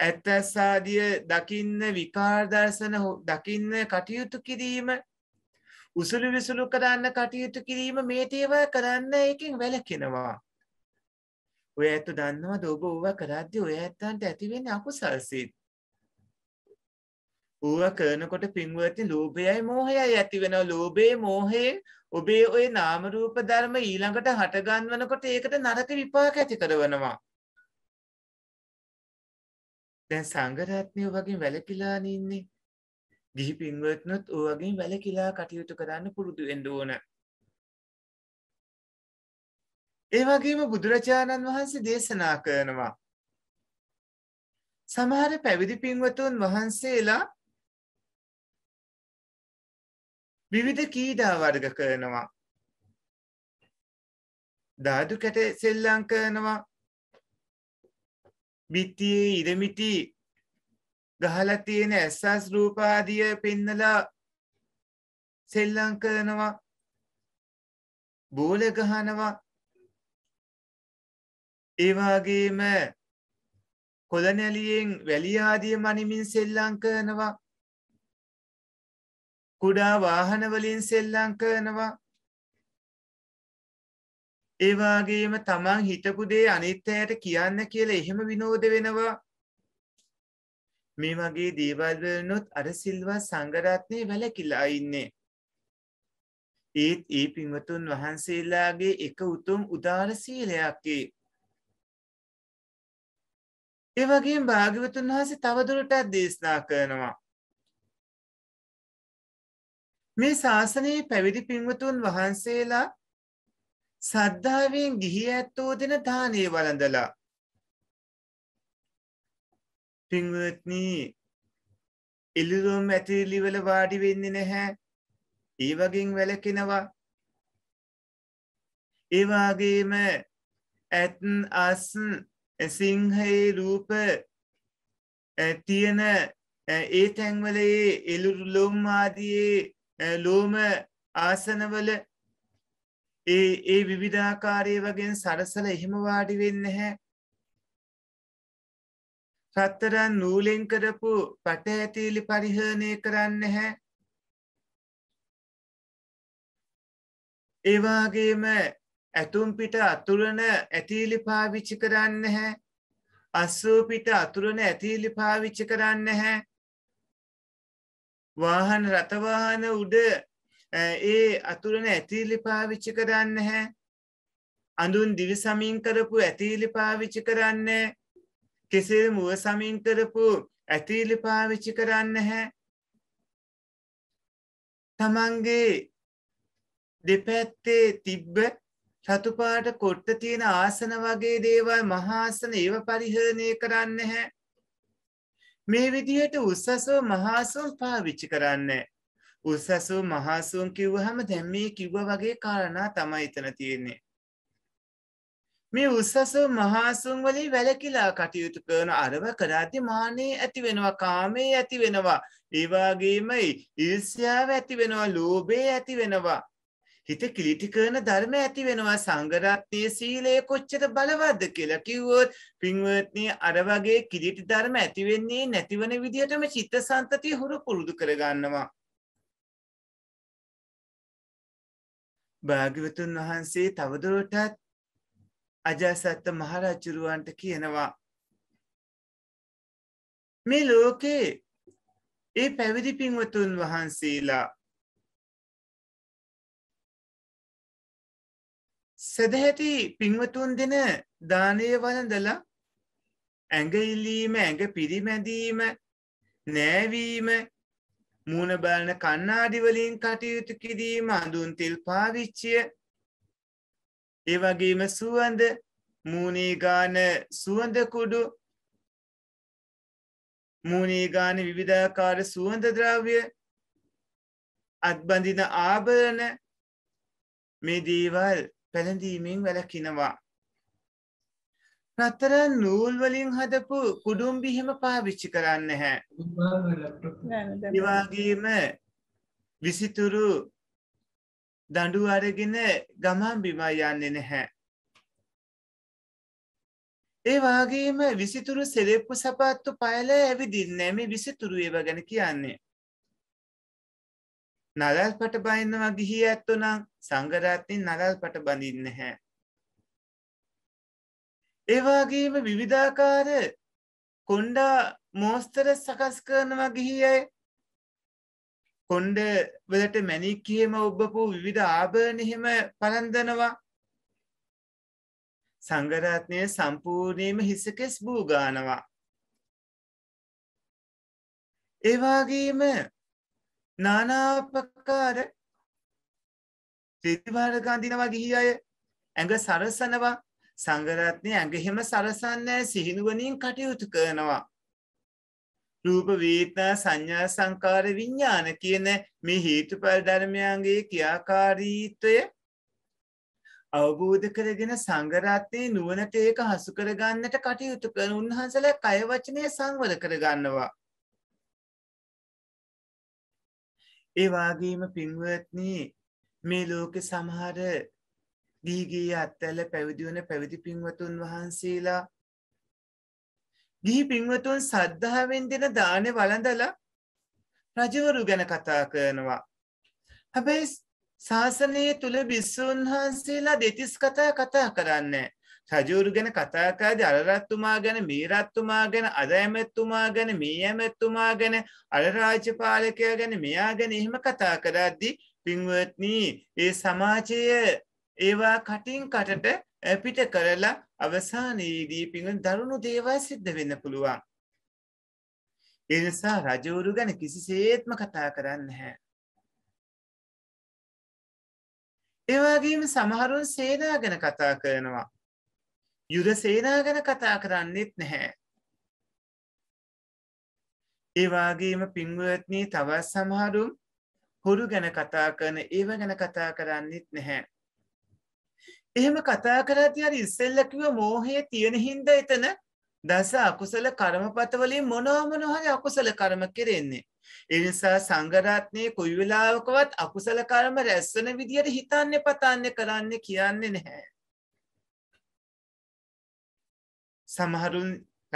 Speaker 1: ඇත්තැස්සාදිය දකින්න විකාර්දර්ශන දකින්න කටයුතු කිරීම උසුළු විසුළු කරන්න කටයුතු කිරීම මේ තේව කරන්න එකින් වැලකෙනවා. ඔය ඇතු දන්නවා දෝබ ඕව කරද්දි ඔය ඇත්තන්ට ඇතිවෙන්න අකුසල්සිත්. ඌව කරනකොට පින්වති ලෝභයයි මෝහයයි ඇති වෙන ලෝබේ මෝහයෙන් ඔබේ ඔය නාමරූප ධර්ම ඊළඟට හටගන්වනකොට ඒකට නරක විපාක ඇති කරවනවා. දැන් සංගරත්නය වගේ වැලකිලානඉන්නේ. ගිහි පින්වත්නොත් ඕවගේ වැලකිලා කටයුතු කරන්න පුරුදු එඩ ඕන. ඒවගේම බුදුරජාණන් වහන්සේ දේශනා කරනවා. සමහර පැවිදි පින්වතුන් වහන්සේලා විවිධ කීඩා වර්ග කරනවා ධාදු කැට සෙල්ලං කරනවා බිත්තියේ ඉරමිටි ගහලා තියෙන ඇස්සස් රූපාදිය පෙන්නලා සෙල්ලං කරනවා බෝල ගහනවා ඒවාගේම කොළනැලියෙන් වැලියාදිය මනිමින් සෙල්ලං කරනවා කුඩා වාහනවලින් සෙල්ලං කරනවා ඒවාගේම තමන් හිටපුදේ අනිත්තයට කියන්න කියලා එහෙම විනෝද වෙනවා මේ වගේ දේවල්වලනොත් අර සිල්වා සංගරත්නය වැලකිලා ඉන්නේ. ඒත් ඒ පිංවතුන් වහන්සේලාගේ එක උතුම් උදාර සීලයක්කේ. එවගේ භාගිවතුන් වහසේ තවදුරටත් දේශනා කරනවා. මේ ශාසනයේ පැවිදි පින්වතුන් වහන්සේලා සද්ධාවෙන් ගිහි ඇත්තෝ දෙන දානය වළඳලා පින්වත්නී එලිරුම් ඇතිරිලිවල වාඩි වෙන්නේ නැහැ ඒ වගින් වැලකෙනවා ඒවාගේම ඇත්න් අස්න් සිංහයේ රූප තියෙන ඒ තැන්වලයේ එළුරුලොම් ආදයේ ලෝම ආසනවල ඒ ඒ විවිධාකාරය වගෙන් සරසල එහෙම වාඩි වෙන්න හැ රත්තරන් නූලෙන් කරපු පට ඇතිලි පරිහරණය කරන්න හැ ඒවාගේම ඇතුම් පිට අතුරන ඇතිලි පාවිච්චි කරන්න හැ අස්සූ පිට අතුරන ඇතිලි පාවිච්චි කරන්න හැ වාහන රථවාහන උඩ ඒ අතුරන ඇතිීලි පාවිච්චි කරන්න හැ අඳුන් දිවි සමින් කරපු ඇතිීලි පාවිච්චි කරන්න කෙසේ මුව සමින් කරපු ඇතිීලි පාවිච්චි කරන්න හැ තමන්ගේ දෙපැත්තේ තිබ්බ රතුපාට කොට්ට තියෙන ආසන වගේ දේවල් මහාසන ඒව පරිහරණය කරන්න හැ මේ විදිහට උත්සසෝ මහාසුම් පාවිච්චි කරන්න. උත්සසූ මහාසුම් කිව්වහම දැම්මේ කිව්ව වගේ කාරණා තමයි එතන තියෙන්නේ. මේ උත්සසෝ මහාසුම් වලින් වැලකිලා කටයුතු කරන අරව කරාති මානයේ ඇති වෙනවා කාමේ ඇති වෙනවා. ඒවාගේමයි ඉල්සියාව ඇති වෙනවා ලෝබේ ඇති වෙනවා. හිත කිලිටි කරන ධර්ම ඇති වෙනවා සංගරත්නය සීලය කොච්චර බලවද්ද කියලා කිව්වොත් පින්වත්නය අර වගේ කිලිටි ධර්ම ඇතිවෙන්නේ නැතිවන විදිහටම චිත්ත සන්තතිය හුරු පුරුදු කරගන්නවා. භාග්‍යවතුන් වහන්සේ තවදුරටත් අජාසත්ත මහරච්චුරුවන්ට කියනවා. මේ ලෝකේ ඒ පැවිදි පින්වතුන් වහන්සේලා
Speaker 3: සැදැහැති
Speaker 1: පින්වතුන් දෙන දානය වලඳලා ඇඟඉල්ලීම ඇඟ පිරිමැදීම නෑවීම මූුණබලන කන්නාඩිවලින් කටයුතු කිරීම අඳුන් තෙල් පාවිච්චිය ඒවගේම සුවඳ මූනීගාන සුවඳකුඩු මූනීගාන විවිධාකාර සුවඳද්‍රව්‍ය අත්බඳින ආභරණ මේ දේවල් පැළඳීමෙන් වැලකිනවා. ප්‍රතර නූල්වලින් හදපු කුඩුම් බිහිම පාවිච්චි කරන්න හැ.
Speaker 3: නිවාගේම
Speaker 1: විසිතුරු දඩු අරගෙන ගමන් බිමා යන්නේ නැහැ. ඒ වගේම විසිතුරු සෙරෙප්පු සපත්තු පයල ඇවිදින්නෑ මේ විසිතුරු ඒව ගැන කියන්නේ. නලල්පට බයින්නවා ගිහි ඇත්තුනම් සංගරත්තින් නලල්පට බඳින්න හැ. ඒවාගේම විවිධාකාර කොන්්ඩා මෝස්තර සකස් කරනවා ගිහි අය කොන්්ඩ වලට මැනික් කියම ඔබපු විවිධ ආභනහෙම පලන්දනවා සංගරත්නය සම්පූර්ණයම හිසකෙස් භූගානවා ඒවාගේම නානාපකාර තෙරිවාර ගඳිනවා ගිහි අය ඇඟ සරසනවා සංගරත්නය ඇඟහෙම සරසන්නෑ සිහිනුවනින් කටයුතු කරනවා. රූප වේතනා සංඥා සංකාර විඤ්ඥාන කියන මේ හේතුපල් ධර්මයන්ගේ ක්‍රියාකාරීත්වය අවබෝධ කරගෙන සංගරත්නය නුවනට ඒක හසු කරගන්නට කටයුතු කරන උන්හන්සල කයවචනය සංවල කරගන්නවා. ඒවාගේම පින්වත්නී මේ ලෝකෙ සමහර දීගී අත්තැල පැවිදිවන පැවිදි පින්වතුන් වහන්සේලා ගිහි පින්වතුන් සද්ධාවෙන් දෙන දානය වලඳලා රජවරු ගැන කතා කරනවා. හැබැයි ශාසනය තුළ බිස්සූන් වහන්සේලා දෙතිස් කතා කතා කරන්න. රජවරු ගැන කතාකාද අරරත්තුමා ගැන මීරත්තුමා ගැන අද ඇමැත්තුමා ගැන මේ ඇමැත්තුමා ගැන අලරාජ්‍යපාලකයා ගැන මෙයා ගැන එහෙම කතා කරද්දිී පින්වත්නී ඒ සමාජය ඒවා කටින් කටට පිට කරලා අවසානයේදී පිඟ දරුණු දේවල් සිද්ධ වෙන්න පුළුවන්. එනිසා රජවරු ගැන කිසිසේත්ම කතා කරන්න හැ. ඒවාගේම සමහරුන් සේනා ගැන කතා කරනවා. යුද සේනා ගැන කතා කරන්නෙත් නැහැ. ඒවාගේම පින්වත්නී තවත් සමහරුම් හොරු ගැන කතා කරන ඒව ගැන කතා කරන්නෙත් නැහැ. එහෙම කතා කරති අරි ඉස්සෙල්ලකිව මෝහය තියෙන හින්ද එතන දස අකුසල කරමපතවලින් මොනෝමනොහරි අකුසල කරම කෙරෙන්නේ. එනිසා සංගරත්නය කොයි වෙලාවකවත් අකුසල කරම රැස්සන විදියට හිතන්න පතන්න කරන්න කියන්නේ නැහැ. සමහරුන්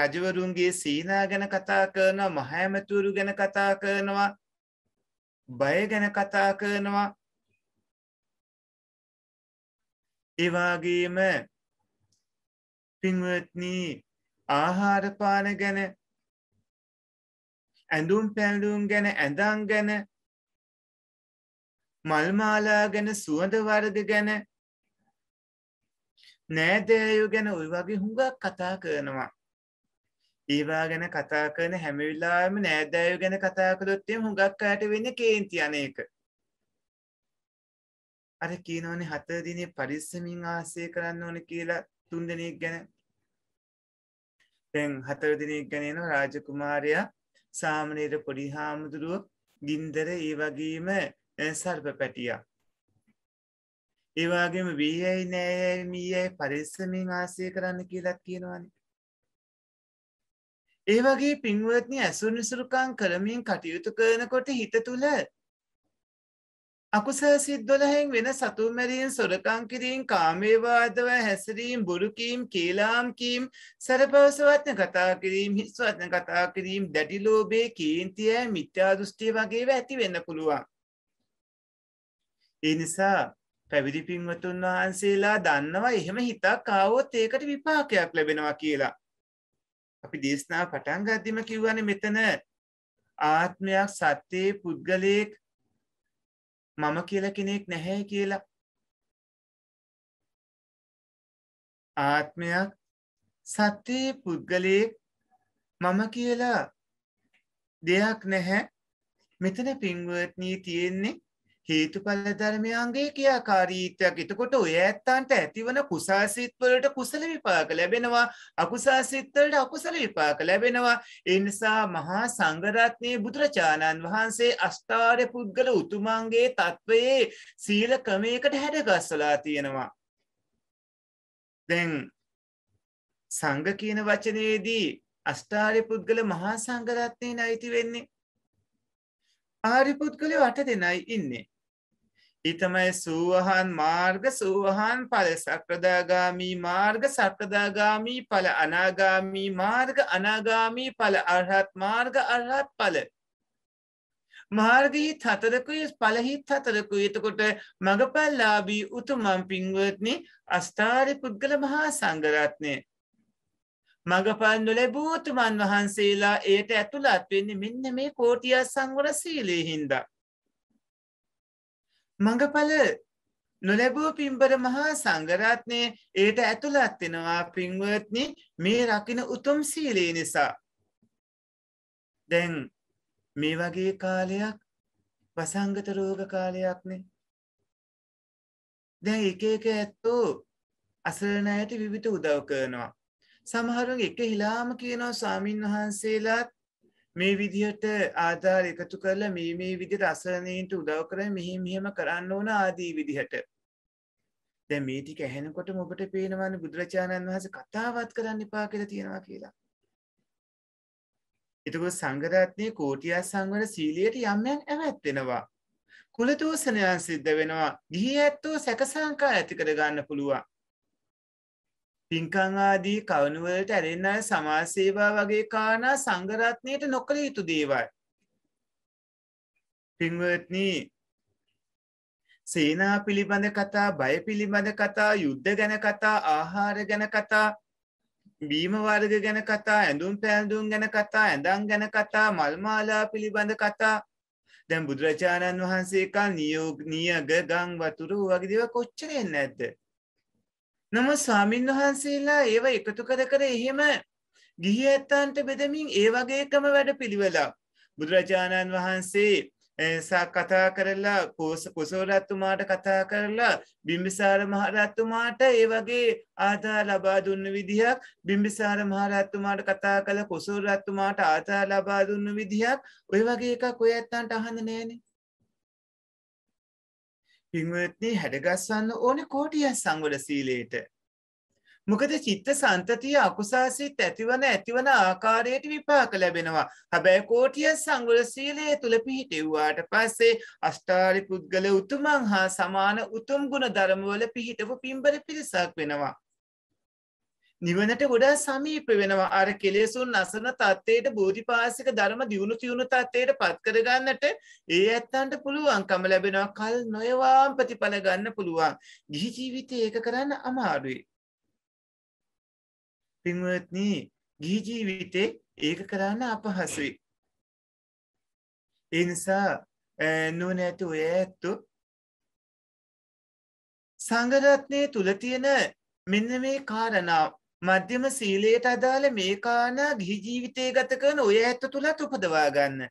Speaker 1: රජවරුන්ගේ සීනා ගැන කතා කරනවා මහැමතුරු ගැන කතා කරනවා බය ගැන කතා කරනවා එවාගේම පින්වත්නී ආහාරපාන ගැන ඇඳුම් පැල්ලුම් ගැන ඇඳන් ගැන මල්මාලා ගැන සුවඳවරද ගැන නෑදෑයු ගැන ඔය වගේ හුඟක් කතා කරනවා ඒවා ගැන කතා කරන හැමවිල්ලාම නෑදෑයු ගැන කතාකළොත්තේ හුඟක් අයට වෙන්න කේන්ති යන එක අර කියනෝනේ හත දිනේ පරිස්සමින් ආසය කරන්න ඕන කියලා තුන් දෙනෙක් ගැන තැන් හතර දිනෙක් ගැනන රාජකුමාරයා සාමනයට පොඩි හාමුදුරුව ගින්දර ඒ වගේම සර්ප පැටියා. ඒවාගේම වීයයි නෑයයි මීයයි පරිස්සමින් ආසය කරන්න කියලත් කියනවානේ ඒ වගේ පින්වත්නි ඇසුනිසුරුකං කරමින් කටයුතු කරනකොට හිත තුළ අකුසල් සිද්දොලහෙන් වෙන සතුමැරීන් සොරකං කිරීම් කාමේවාදව හැසිරීම් බුරුකීම් කේලාම්කීම් සැරපවසවත්න කතා කිරීම් හිස්වත්න කතා කිරීම් දැඩිලෝබේ කේන්තිය මිත්‍යාදෘෂ්ටිය වගේව ඇති වෙන්න පුළුවන්. ඒ නිසා පැවිදි පින්වතුන් වහන්සේලා දන්නවා එහෙම හිතා කාවොත් ඒකට විපාකයක් ලැබෙනවා කියලා. අපි දේශනා පටන් ගද්දිම කිව්වන මෙතන ආත්මයක් සත්‍යයේ පුද්ගලයෙක් මම කියල කෙනෙක් නැහැ කියලා ආත්මයක් සත්‍යයේ පුද්ගලයෙක් මම කියලා දෙයක් නැහැ මෙතන පින්වත්නී තියෙන්නේ හේතුඵල ධර්මයන්ගේ ක්‍රියාකාරීත්වයක්. එතකොට ඔය ඇත්තන්ට ඇතිවන කුසාසිත වලට කුසල විපාක ලැබෙනවා. අකුසාසිත වලට අකුසල විපාක ලැබෙනවා. ඒ නිසා මහා සංඝරත්නයේ බුදුරජාණන් වහන්සේ අෂ්ටාර්ය පුද්ගල උතුමන්ගේ තත්වයේ සීල ක්‍රමයකට හැඩගස්සලා තියෙනවා. දැන් සංඝ කියන වචනයේදී අෂ්ටාර්ය පුද්ගල මහා සංඝරත්නයේ නයිති වෙන්නේ ආර්ය පුද්ගලයෝ 8 දෙනයි ඉන්නේ ඉතමයි සූවහන් මාර්ග සූවහන් පල සක්‍රදාගාමී මාර්ග සක්‍රදාගාමී පල අනාගාමී මාර්ග අනාගාමී පල අර්හත් මාර්ග අර්හත් පල. මාර්ගහිත් හතරකුයි පලහිත් හතරකු එතකොට මඟපල්ලාබී උතුමම් පින්වත්නි අස්ථාරි පුද්ගල මහා සංගරත්නය. මඟපල් නොලැබූතුමන් වහන්සේලා ඒයට ඇතුළත්වෙන්නේ මෙන්න මේ කෝටිය සංවර සීලේ හින්දා. මඟඵල නොලැබූ පින්බර මහා සංගරත්නය ඒට ඇතුළත්වෙනවා පින්වත්නි මේ රකින උතුම් සීලේ නිසා. දැන් මේ වගේ කාලයක් වසංගත රෝග කාලයක්නේ. දැන් එක එක ඇත්තෝ අසරණයට විවිධ උදව් කරනවා. සමහරුන් එක හිලාම කියනව ස්වාමීන් වහන්සේලාත් මේ විදිහට ආධාර එකතු කරලා මේ මේ විදි රසනීන්ට උදව කර මෙහිම හෙම කරන්න ඕන ආදී විදිහට දැ මේටික ඇහෙනකොට මොබට පේනවන බුදුරජාණන් වහස කතාවත් කරන්න එපා කර තියෙනවා කියලා එතකො සංගරත්නය කෝටියා සංවර සීලියට යම්යන් ඇවැත්වෙනවා කුලතෝසනයන් සිද්ධ වෙනවා ගිහි ඇත්තෝ සැකසංකා ඇති කරගන්න පුළුවන් පින්කං ආදී කවුණුවලට ඇරෙන් අය සමාසේවා වගේ කානා සංගරත්නයට නොකළ යුතු දේවල්. පින්වත්නී සේනා පිළිබඳ කතා බය පිළිබඳ කතා යුද්ධ ගැන කතා ආහාර ගැන කතා බීමවර්ග ගැන කතා ඇඳුම් පැල්දුම් ගැන කතා ඇඳං ගැන කතා මල්මාලා පිළිබඳ කතා දැම් බුදුරජාණන් වහන්සේකා නියෝග නියග ගං වතුරු වගේදව කොච්චරෙන් නැද්ද නමුත් ස්වාමීන් වහන්සේලා ඒව එකතු කර කර එහෙම ගිහි ඇත්තන්ට බෙදමින් ඒ වගේකම වැඩ පිළිවෙලා. බුදුරජාණන් වහන්සේ සා කතා කරලා කෝස කුසෝරත්තුමාට කතා කරලා බිම්බිසාර මහරත්තුමාට ඒ වගේ ආතා ලබා දුන්න විදිහක් බිම්බිසාර මහරත්තුමාට කතා කළ කුසෝරත්තුමාට ආතා ලබා දුන්න විදිහක් ඔය වගේ එකක් ඔය ඇත්තන්ට අහන්න නෑනේ පින්වත්නි හැඩගස්වන්න ඕන කෝටිය සංවල සීලයට. මොකද චිත්ත සන්තතිය අකුසාසිත් ඇතිවන ඇතිවන ආකාරයට විපාක ලැබෙනවා. හැබැයි කෝටිය සංවල සීලයේ තුල පිහිටෙව්වාට පස්සේ අෂ්ටාරි පුද්ගල උතුමන් හා සමාන උතුම් ගුණ ධර්මවල පිහිටපු පින්බර පිරිසක් වෙනවා. නිවනට ගොඩා සමීප වෙනවා අර කෙලෙසුන් අසන තත්වයට බෝධිපාසික ධර්ම දියුණු තියුණු තත්වයට පත්කරගන්නට ඒ ඇත්තන්ට පුළුවන්කම ලැබෙනවා කල් නොයවාම් ප්‍රතිඵල ගන්න පුළුවන් ගිහි ජීවිතය ඒක කරන්න අමාරුයි. පින්වත්නී ගිහි ජීවිතේ ඒක කරන්න අපහසුයි. එනිසා නොනැති ඔය ඇත්තු සංගරත්නය තුළ තියෙන මෙන්න මේ කාරණාව මධ්‍යම සීලයට අදාළ මේ කානා ගිහි ජීවිතය ගත කරන ඔය ඇත්ත තුළත් උපදවා ගන්න.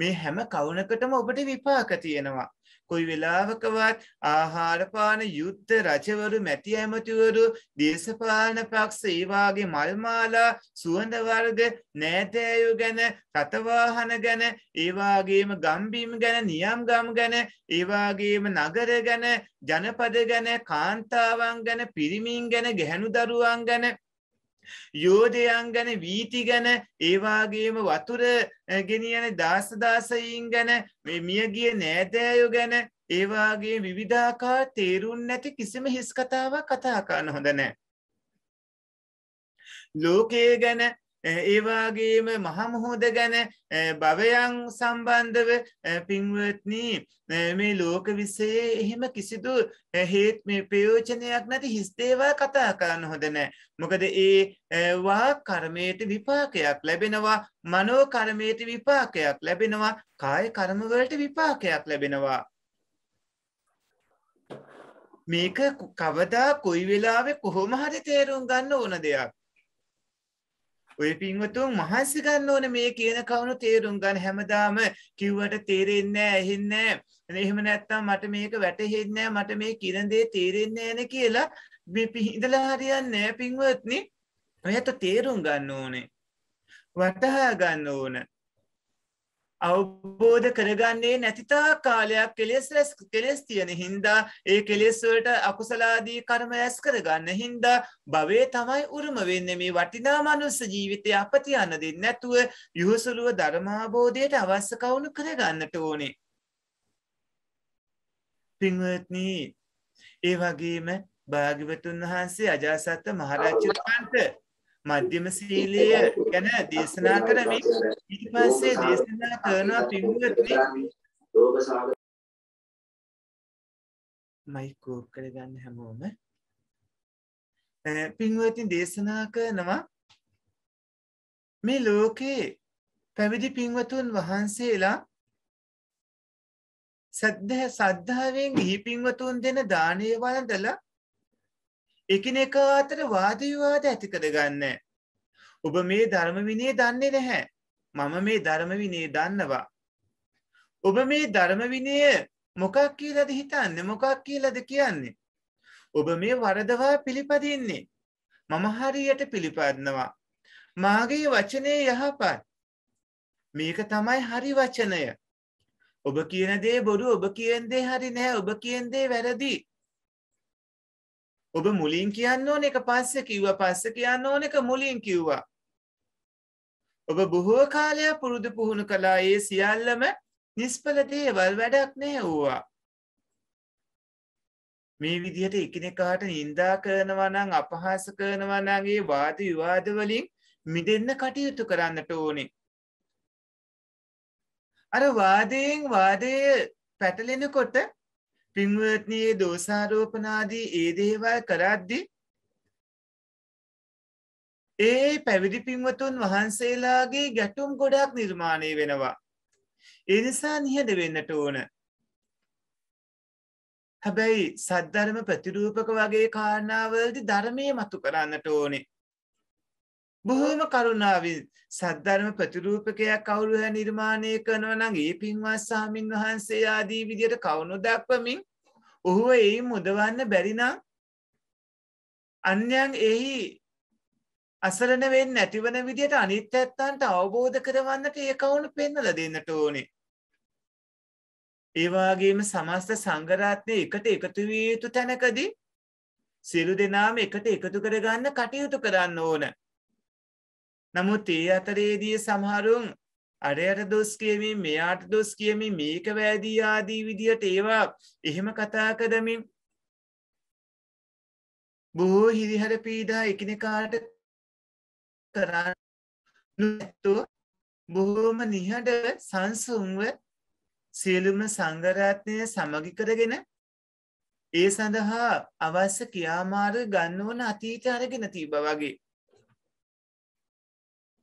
Speaker 1: මේ හැම කවුනකටම ඔබට විපාක තියෙනවා. කොයි වෙලාවකවත් ආහාරපාන යුද්ධ රජවරු මැති ඇමතිවරු දේශපාලන පක්ෂ ඒවාගේ මල්මාලා සුවඳ වර්ග නෑතෑයු ගැන රතවාහන ගැන ඒවාගේම ගම්බීම ගැන නියම් ගම් ගැන ඒවාගේම නගර ගැන ජනපද ගැන කාන්තාවන් ගැන පිරිමින් ගැන ගැහැණු දරුවන් ගැන යෝධයන් ගැන වීති ගැන ඒවාගේම වතුර ගෙනියන දාසදාසයින් ගැන මේ මියගිය නෑදෑයෝ ගැන ඒවාගේ විවිධාකාර තේරුන් නැති කිසිම හිස් කතාවක් කතා කරන්න හොඳ නෑ. ලෝකයේ ගැන Eh, ඒවාගේම මහමහෝද ගැන eh, භවයන් සම්බන්ධව eh, පින්වත්නී මේ ලෝක විසයේ එහෙම කිසිදු හේත් මේ ප්‍රයෝජනයක් නැති හිස්තේවා කතා කරන්න හොදනෑ. මොකද ඒවා කර්මයට විපාකයක් ලැබෙනවා මනෝ කර්මයට විපාකයක් ලැබෙනවා කාය කර්මවලට විපාකයක් ලැබෙනවා. මේක කවදා කොයි වෙලාවෙ කොහොම හරි තේරුම් ගන්න ඕන දෙයක්. ඔය පින්වතුන් මහන්සි ගන්න ඕන මේ කියන කවුණු තේරුම් ගන්න හැමදාම කිව්වට තේරෙන්නේ ඇහෙන්නේ එහෙම නැත්තම් මට මේක වැටහෙන්නේ මට මේ කියන දේ තේරෙන්නේ නැන කියලා මේ ඉඳලා හරියන්නේ නැහැ පින්වත්නි. ඔයත් තේරුම් ගන්න ඕනේ. වටහා ගන්න ඕනේ. අවබෝධ කරගන්නේ නැතිතා කාලයක් කෙලෙස් රැස් කෙලෙස් තියෙන හින්දා ඒ කෙලෙස්වලට අකුසලාදී කර්ම ඇස් කරගන්න හින්දා භවේ තමයි උරුම වෙන්නේ මේ වටිනා මනුස්ස ජීවිතය අපතියන්න දෙන්නේ නැතුව යහුසුලුව ධර්මාබෝධයට අවශ්‍ය කවුණු කරගන්නට ඕනේ. පින්වත්නි ඒ වගේම භාග්‍යවතුන් වහන්සේ අජාසත් මහරජතුන්ට මධ්‍යම සීලය ගැන දේශනා කරමින් ඊට පස්සේ දේශනා කරනවා පින්වත්නි
Speaker 3: මයික් ඕෆ් කරගන්න හැමෝම
Speaker 1: පින්වත්නි දේශනා කරනවා මේ ලෝකේ පැවිදි පින්වතුන් වහන්සේලා සද්ධ සද්ධාවෙන් ගිහි පින්වතුන් දෙන දානය වළඳලා එකිනෙක අතර වාද විවාද ඇති කරගන්න. ඔබ මේ ධර්ම විනය දන්නේ නැහැ. මම මේ ධර්ම විනය දන්නවා. ඔබ මේ ධර්ම විනය මොකක් කියලද හිතන්න මොකක් කියලද කියන්නේ. ඔබ මේ වරදවා පිළිපදින්නේ. මම හරියට පිළිපදනවා. මාගේ වචනය යහපත්. මේක තමයි හරි වචනය. ඔබ කියන දේ බොරු ඔබ කියන්දේ හරි නෑ ඔබ කියන්දේ වැරදිී. ඔබ මුලින් කියන්න ඕන එක පස්ස කිව්ව පස්ස කියන්න ඕන එක මුලින් කිව්වා. ඔබ බොහෝ කාලයක් පුරුදු පුහුණු කලා ඒ සියල්ලම නිස්පල දේවල් වැඩක් නෑව්වා. මේ විදිහට එකනෙකාට නින්දා කරනවනං අපහාස කරනවනගේ වාද විවාදවලින් මිදන්න කටයුතු කරන්නට ඕනේ. අර වාදයෙන් වාදය පැටලෙනකොට පින්වත්නයේ දෝසාරෝපනාදී ඒ දේවල් කරද්දි ඒ පැවිදි පින්වතුන් වහන්සේලාගේ ගැටුම් ගොඩක් නිර්මාණය වෙනවා. එනිසා නිහද වෙන්නට ඕන. හැබැයි සද්ධර්ම ප්‍රතිරූපක වගේ කාරණාවලදි ධර්මය මතු කරන්නට ඕනේ. බොහෝම කරුණාවෙන් සද්ධර්ම ප්‍රතිරූපකයක් කවුරු හැ නිර්මාණය කරනව නම් ඒ පින්වත් සාමින් වහන්සේ ආදී විදියට කවුණු දක්වමින් ඔහුව එයි මුදවන්න බැරිනම් අන්‍යන් එහි අසරණ වෙන්න ඇතිවන විදියට අනිත් ඇත්තන්ට අවබෝධ කරවන්නට ඒ කවුණු පෙන්නල දෙන්නට ඕනේ. ඒවාගේම සමස්ත සංගරාත්නය එකට එකතු විය යුතු තැනකදී සිරු දෙනාම එකට එකතු කරගන්න කටයුතු කරන්න ඕනෑ. නමුත් ඒ අතරේදී සමහරුන් අරයට දොස් කියමින් මෙයාට දොස් කියමින් මේක වැෑදී ආදී විදිහට ඒවා එහෙම කතා කදමින් බොහෝ හිරිහර පීඩා එකනෙකාට කරන්නතු බොහෝම නිහඬ සංසුන්ව සියලුම සංගරත්නය සමගි කරගෙන ඒ සඳහා අවස්ස කියාමාර ගන්නවන අතීත අරගෙන තිබ වගේ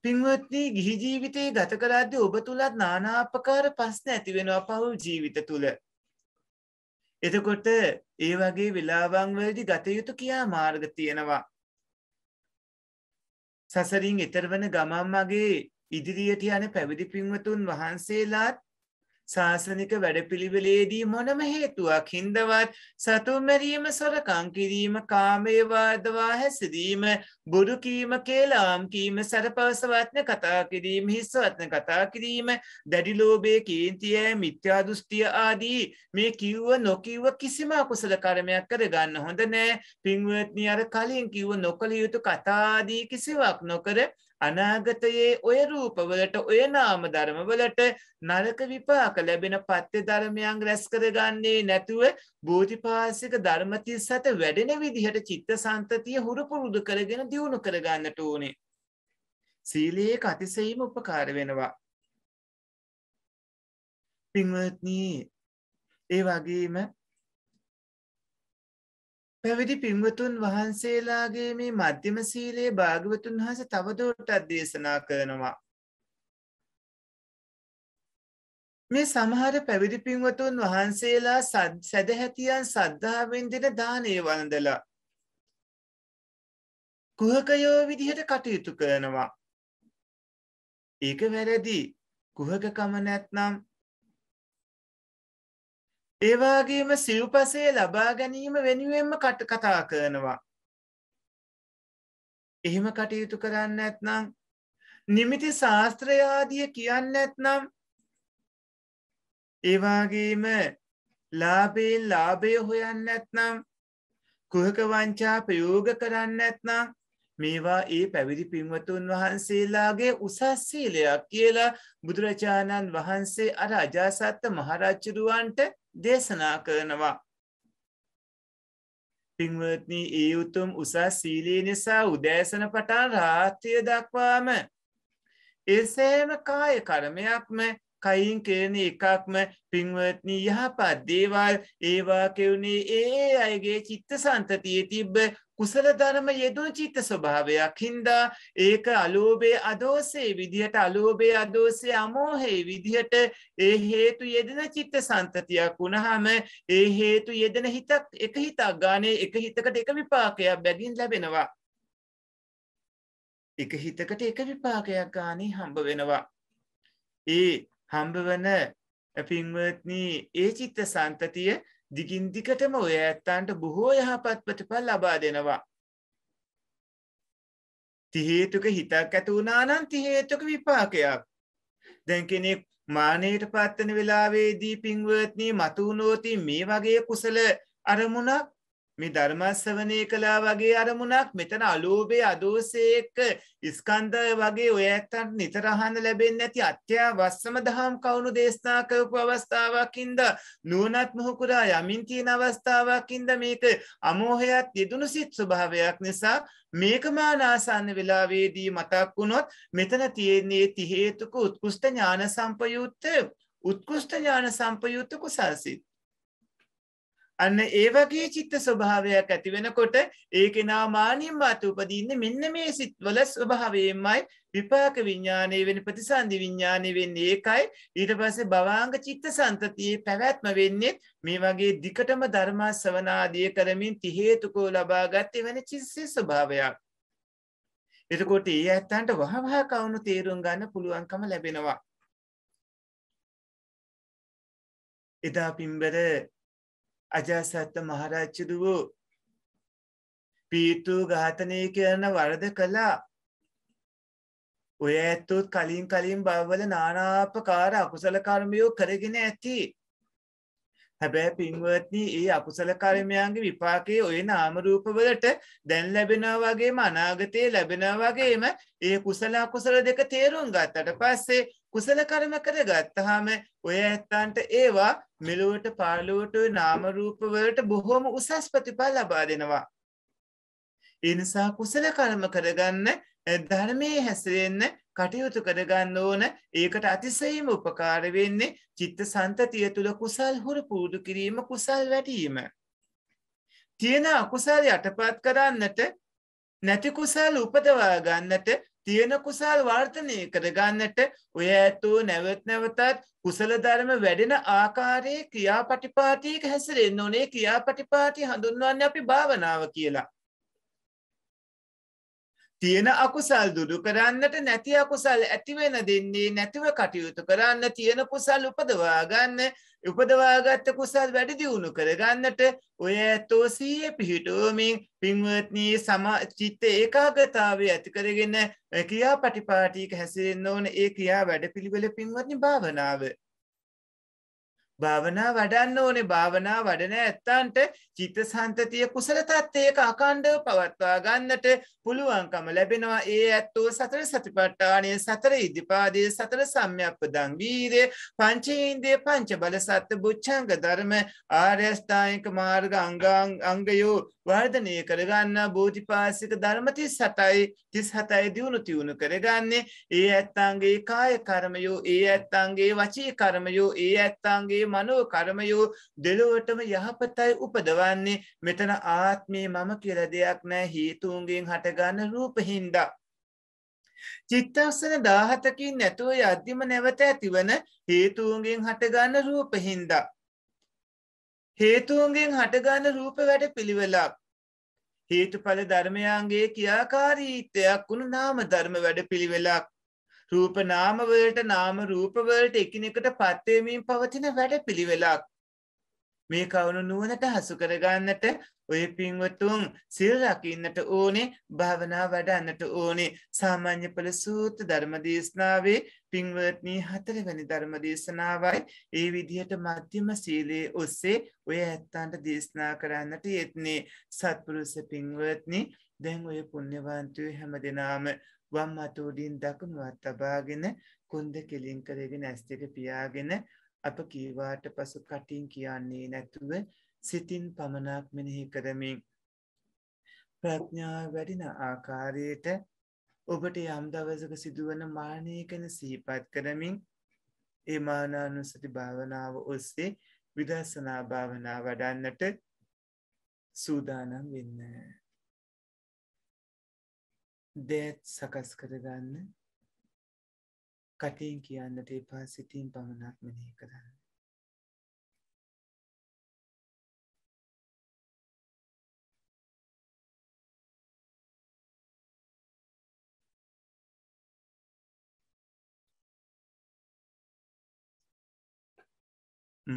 Speaker 1: පින්වත්නී ගිහි ජීවිතයේ ගත කරද්දි ඔබ තුළත් නානාපකාර ප්‍රශ්න ඇති වෙනවා පහුල් ජීවිත තුළ. එතකොට ඒ වගේ වෙලාවන් වලදි ගතයුතු කියා මාර්ග තියෙනවා. සසරින් එතරවන ගමන් මගේ ඉදිරියට යන පැවිදි පින්වතුන් වහන්සේලාත් ශාසනික වැඩපිළිවෙලේදී මොනම හේතුවක් හින්දවත් සතුමැරීම සොරකං කිරීම කාමේවාදවා හැසිරීම බොරුකීම කේලාම් කීම සැරපවසවත්න කතා කිරීම හිස්වත්න කතා කිරීම දැඩිලෝබය කේන්තිය මිත්‍යා දෘෂ්ටිය ආදී මේ කිව්ව නොකිව්ව කිසිම කුසල කරමයක් කර ගන්න හොඳ නෑ පින්වත්නි අර කලින් කිව්ව නොකළ යුතු කතාදී කිසිවක් නොකර අනාගතයේ ඔය රූපවලට ඔය නාම ධර්මවලට නරක විපාක ලැබෙන පත්‍ය ධර්මයන් රැස් කරගන්නේ නැතුව බෝධිපාසික ධර්මතිස් සත වැඩෙන විදිහට චිත්ත සන්තතිය හුරු පුරුදු කරගෙන දියුණු කරගන්නට ඕනේ. සීලයේ අතිසයීම උපකාර වෙනවා.
Speaker 3: පින්වත්නී ඒ වගේම
Speaker 1: පැවිදි පින්වතුන් වහන්සේලාගේ මේ මධ්‍යම සීලයේ භාගවතුන් හස තවදෝටත් දේශනා කරනවා. මේ සමහර පැවිදි පින්වතුන් වහන්සේලා සැදහැතියන් සද්ධාවෙන් දෙන දානය වන්දලා. කුහකයෝ විදිහට කටයුතු කරනවා. ඒක වැරදි කුහකකම නැත්නම් ඒවාගේම සිව්පසේ ලබා ගැනීම වෙනුවෙන්ම කට කතා කරනවා. එහෙම කටයුතු කරන්න ඇත්නම් නිමිති ශාස්ත්‍රයාදිය කියන්න ඇත්නම් ඒවාගේම ලාබේ ලාබය හොයන්න ඇත්නම් කුහක වංචා ප්‍රයෝග කරන්න ඇත්නම් මේවා ඒ පැවිදි පින්වතුන් වහන්සේලාගේ උසස්සීලයක් කියලා බුදුරජාණන් වහන්සේ අර අජාසත්ත මහරච්චරුවන්ට දේශනා කරනවා. පින්වත්නී ඒ උතුම් උසස් සීලී නිසා උදෑසන පටන් රාත්‍රිය දක්වාම. එසේම කාය කරමයක්ම කයින් කරන එකක්ම පින්වත්නී යහපත් දේවල් ඒවා කෙවුණේ ඒ අයගේ චිත්ත සන්තතිය තිබ්බ කුසල ධර්ම යෙදුණු චිත්ත ස්වභාවයක් හින්දා ඒක අලෝබේ අදෝසේ විදිහට අලෝබේ අදෝසේ අමෝහේ විදිහට ඒ හේතු යෙදෙන චිත්ත සන්තතියක් වුණහම ඒ හේතු යෙදෙන හිතක් එක හිතක් ගානේ එක හිතකට එක විපාකයක් බැගින් ලැබෙනවා. එක හිතකට එක විපාකයක් ගානේ හම්බ වෙනවා. ඒ හම්බවන පින්වත්නී ඒ චිත්ත සන්තතිය දිගින් දිකටම ඔය ඇත්තන්ට බොහෝ යහපත් ප්‍රතිඵල ලබා දෙනවා. තිහේතුක හිතක් ඇති වුණානම් තිහේතුක විපාකයක්. දැන් කෙනෙක් මානයට පත්වන වෙලාවේදී පින්වත්නී මතුනෝති මේ වගේ කුසල අරමුණක් මේ ධර්මස්සවනය කලා වගේ අරමුණක් මෙතන අලෝබේ අදෝසයක ඉස්කන්දය වගේ ඔය ඇත්තන් නිතරහන්න ලැබෙන් නැති අත්‍යා වස්සම දහම් කවුණු දේශනාකවපු අවස්ථාවකින්ද නුවනත් මොහොකුරා යමින්තිීන අවස්ථාවකින්ද මේක අමෝහයත් යෙදුණු සිත් ස්වභාවයක් නිසා මේක මානාසන්න වෙලාවේදී මතක් වුණොත් මෙතන තියෙන්නේ තිහේතුක උත්කෘෂ්ට ඥාන සම්පයුත්ත උත්කෘෂ්ට ඥාන සම්පයුත්ත කුසල්සිත්. අන්න ඒ වගේ චිත්ත ස්වභාවයක් ඇති වෙනකොට ඒ කෙනා මානියම් අත උපදීන්න මෙන්න මේ සිත්වල ස්වභාවයෙන්මයි විපාක විඤ්ඥානය වෙන ප්‍රතිසන්ධි විඤ්ඥානය වෙන්න ඒකයි ඊට පස්සේ බවාංග චිත්ත සන්තතියේ පැවැත්ම වෙන්නෙත් මේ වගේ දිකටම ධර්මා සවනාදිය කරමින් තිහේතුකෝ ලබාගත්තේ වෙන චිස්සේ ස්වභාවයක්. එතකොට ඒ ඇත්තන්ට වහවහ කවුණු තේරුම් ගන්න පුළුවන්කම ලැබෙනවා.
Speaker 3: එදා පිම්බර
Speaker 1: අජාසත්ත මහරච්චිද වූ පීතු ඝාතනය කරන වරද කළා ඔය ඇත්තුත් කලින් කලින් බවල නානාපකාර අකුසල කර්මයෝ කරගෙන ඇති හැබැ පින්වත්නී ඒ අකුසල කර්මයන්ගේ විපාකයේ ඔය නාමරූපවලට දැන් ලැබෙනවා වගේම අනාගතයේ ලැබෙන වගේම ඒ කුසල අකුසල දෙක තේරුම් ගත්තට පස්සේ කුසල කරම කර ගත්තහාම ඔය ඇත්තන්ට ඒවා මෙලුවට පාලුවට නාමරූපවලට බොහෝම උසස් ප්‍රතිපා ලබා දෙනවා. ඉනිසා කුසල කරම කරගන්න ධර්මය හැසිරෙන්න කටයුතු කරගන්න ඕන ඒකට අතිසයම උපකාර වෙන්නේ චිත්ත සන්තතිය තුළ කුසල් හුරු පුරුදු කිරීම කුසල් වැටීම. තියෙන අකුසල් යටපත් කරන්නට නැති කුසල් උපදවා ගන්නට තියෙන කුසල් වර්ධනය කරගන්නට ඔය ඇතු නැවත් නැවතත් කුසල ධර්ම වැඩෙන ආකාරයේ ක්‍රියාපටිපාතියක හැසිරෙන්න ඕනේ ක්‍රියාපටිපාති හඳුන්වන්න අපි භාවනාව කියලා. තියෙන අකුසල් දුඩු කරන්නට නැති අකුසල් ඇතිවෙන දෙන්නේ නැතිව කටයුතු කරන්න තියෙන කුසල් උපදවා ගන්න උපදවාගත්ත කුසල් වැඩි දියුණු කරගන්නට ඔය ඇත්තෝ සීය පිහිටුවමින් පින්වත්නී සමචිත්ත ඒකාගතාවේ ඇතිකරගෙන කියා පටිපාටීක හැසිරෙන්න්න ඕන ඒ කියා වැඩ පිළිවෙල පින්වත්නි භාවනාව. භාවනා වඩන්න ඕනේ භාවනා වඩන ඇත්තන්ට චිත සන්තතිය කුසල තත්ත්වයක අකණ්ඩව පවත්වා ගන්නට පුළුවන්කම ලැබෙනවා ඒ ඇත්තෝ සතර සතිපට්ඨානය සතර ඉදිපාදය සතර සම්‍යප්පදං වීරය පංචේන්දය පංච බල සත්ත බුච්චංග ධර්ම ආර්යස්ථායික මාර්ග අංගයෝ වර්ධනය කරගන්න බෝධිපාසික ධර්මති සටයි තිස් හතයි දියුණු තියුණු කරගන්නේ ඒ ඇත්තන්ගේ කාය කරමයෝ ඒ ඇත්තන්ගේ වචී කරමයෝ ඒ ඇත්තන්ගේ මනෝ කර්මයෝ දෙලොවටම යහපතයි උපදවන්නේ මෙතන ආත්මේ මම කියල දෙයක් නෑ හේතුන්ගෙන් හටගන්න රූපහින්දා. චිත්තස්සන දාහතකින් නැතුව අධ්‍යම නැවත ඇතිවන හේතුවන්ගෙන් හටගන්න රූපහින්දා. හේතුවන්ගෙන් හටගන්න රූප වැඩ පිළිවෙලක්. හේතුඵල ධර්මයන්ගේ කියාකාරීත්තයක් වුණු නාම ධර්ම වැඩ පිළිවෙලක්. රූප නාම වලට නාම රූප වලට එකිනෙකට පත් වෙමින් පවතින වැඩ පිළිවෙලක් මේ කවුණු නුවණට හසු කරගන්නට ඔය පින්වතුන් සිල් රකින්නට ඕනේ භාවනා වඩන්නට ඕනේ සාමාන්‍ය ඵල සූත්‍ර ධර්ම දේශනාවේ පින්වත්නි හතරවෙනි ධර්ම දේශනාවයි ඒ විදිහට මධ්‍යම සීලයේ ඔස්සේ ඔය ඇත්තන්ට දේශනා කරන්නට යෙත්නේ සත්පුරුෂ පින්වත්නි දැන් ඔය පුණ්‍යවන්තයෝ හැමදෙනාම වම් අත උඩින් දකුණු අත් තබාගෙන කුන්ද කෙලින් කරගෙන ඇස් දෙක පියාගෙන අප කීවාට පසු කටින් කියන්නේ නැතුව සිතින් පමණක් මෙනෙහි කරමින් ප්‍රඥාව වැඩින ආකාරයට ඔබට යම් දවසක සිදුවන මානයකන සිහිපත් කරමින් ඒ මානානුසති භාවනාව ඔස්සේ විදර්ශනා භාවනා වඩන්නට සූදානම් වෙන්න.
Speaker 3: දෙයත් සකස් කරගන්න කටින් කියන්නට එපා සිතින් පමණක් මෙනෙහි කරන්න.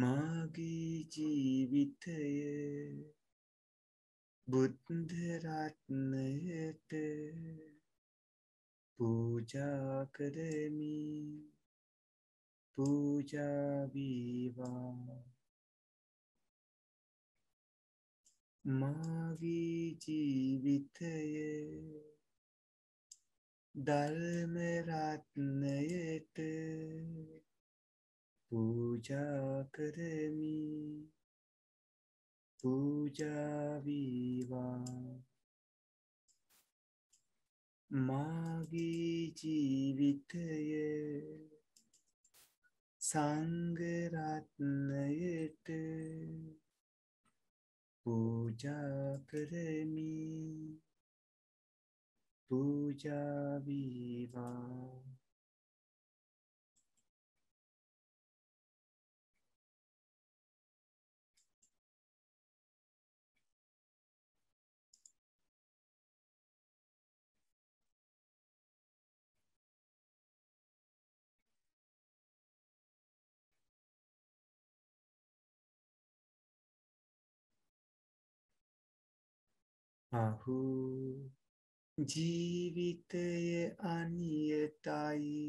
Speaker 3: මාගේ ජීවිතය बुद्धरात्न
Speaker 2: पूजा करेमि पूजा विवा मागी जीवितये रत्न पूजा करेमि පූජාවීවා මාගේ ජීවිතය සංගරත්නයට
Speaker 3: පූජා
Speaker 2: කරමි
Speaker 3: පූජාවීවා අහු ජීවිතය අනියතයි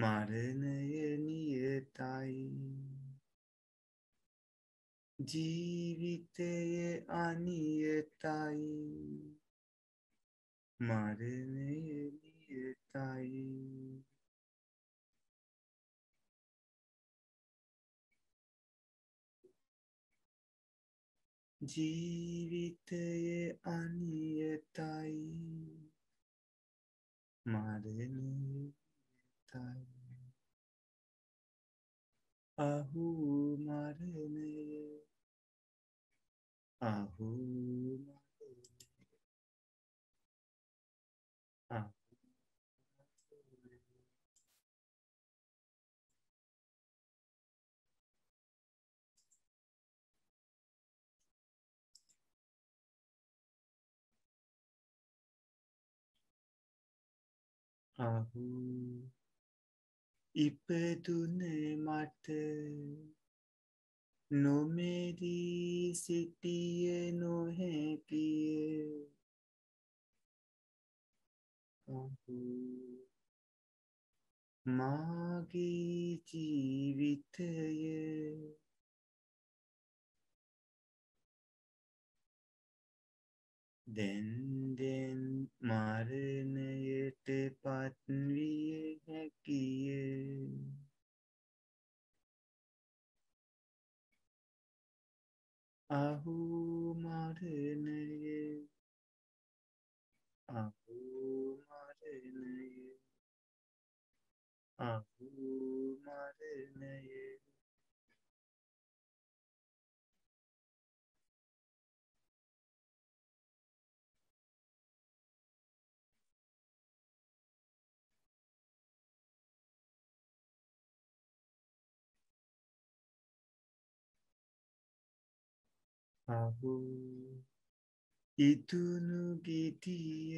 Speaker 2: මරණය නියතයි ජීවිතය අනියතයි
Speaker 3: මරණය නියතයි ජීවිතයේ අනියතයි මරණයතයි අහු මරණය අහු අහු ඉපදුනේ මට නොමෙදී සිටිය නොහැකිය අහු මාගේ ජීවිතය දැන්දෙන්
Speaker 2: මරණයට පත්විය
Speaker 3: හැකිය අහු මරණය අහු මරණය අහු මරණය හවු ඉතුුණු
Speaker 2: ගිටිය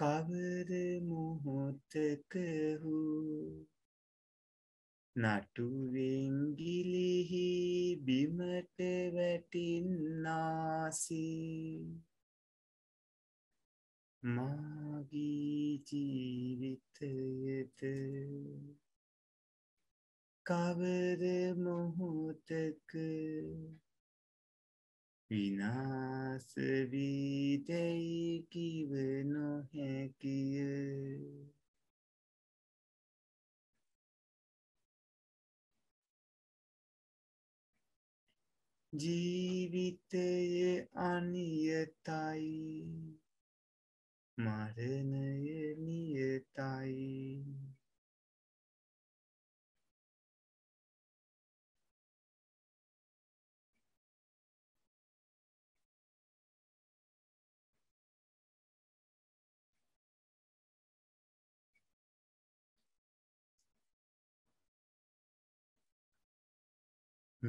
Speaker 2: කවර මොහොත්තකහු නටුවෙන්ගිලිහි බිමට වැටින්නාසි මාගී ජීවිතයට कावर मोह तक विनाश
Speaker 3: विदय की बनो है किय जीवित अनियताई मरण नियताई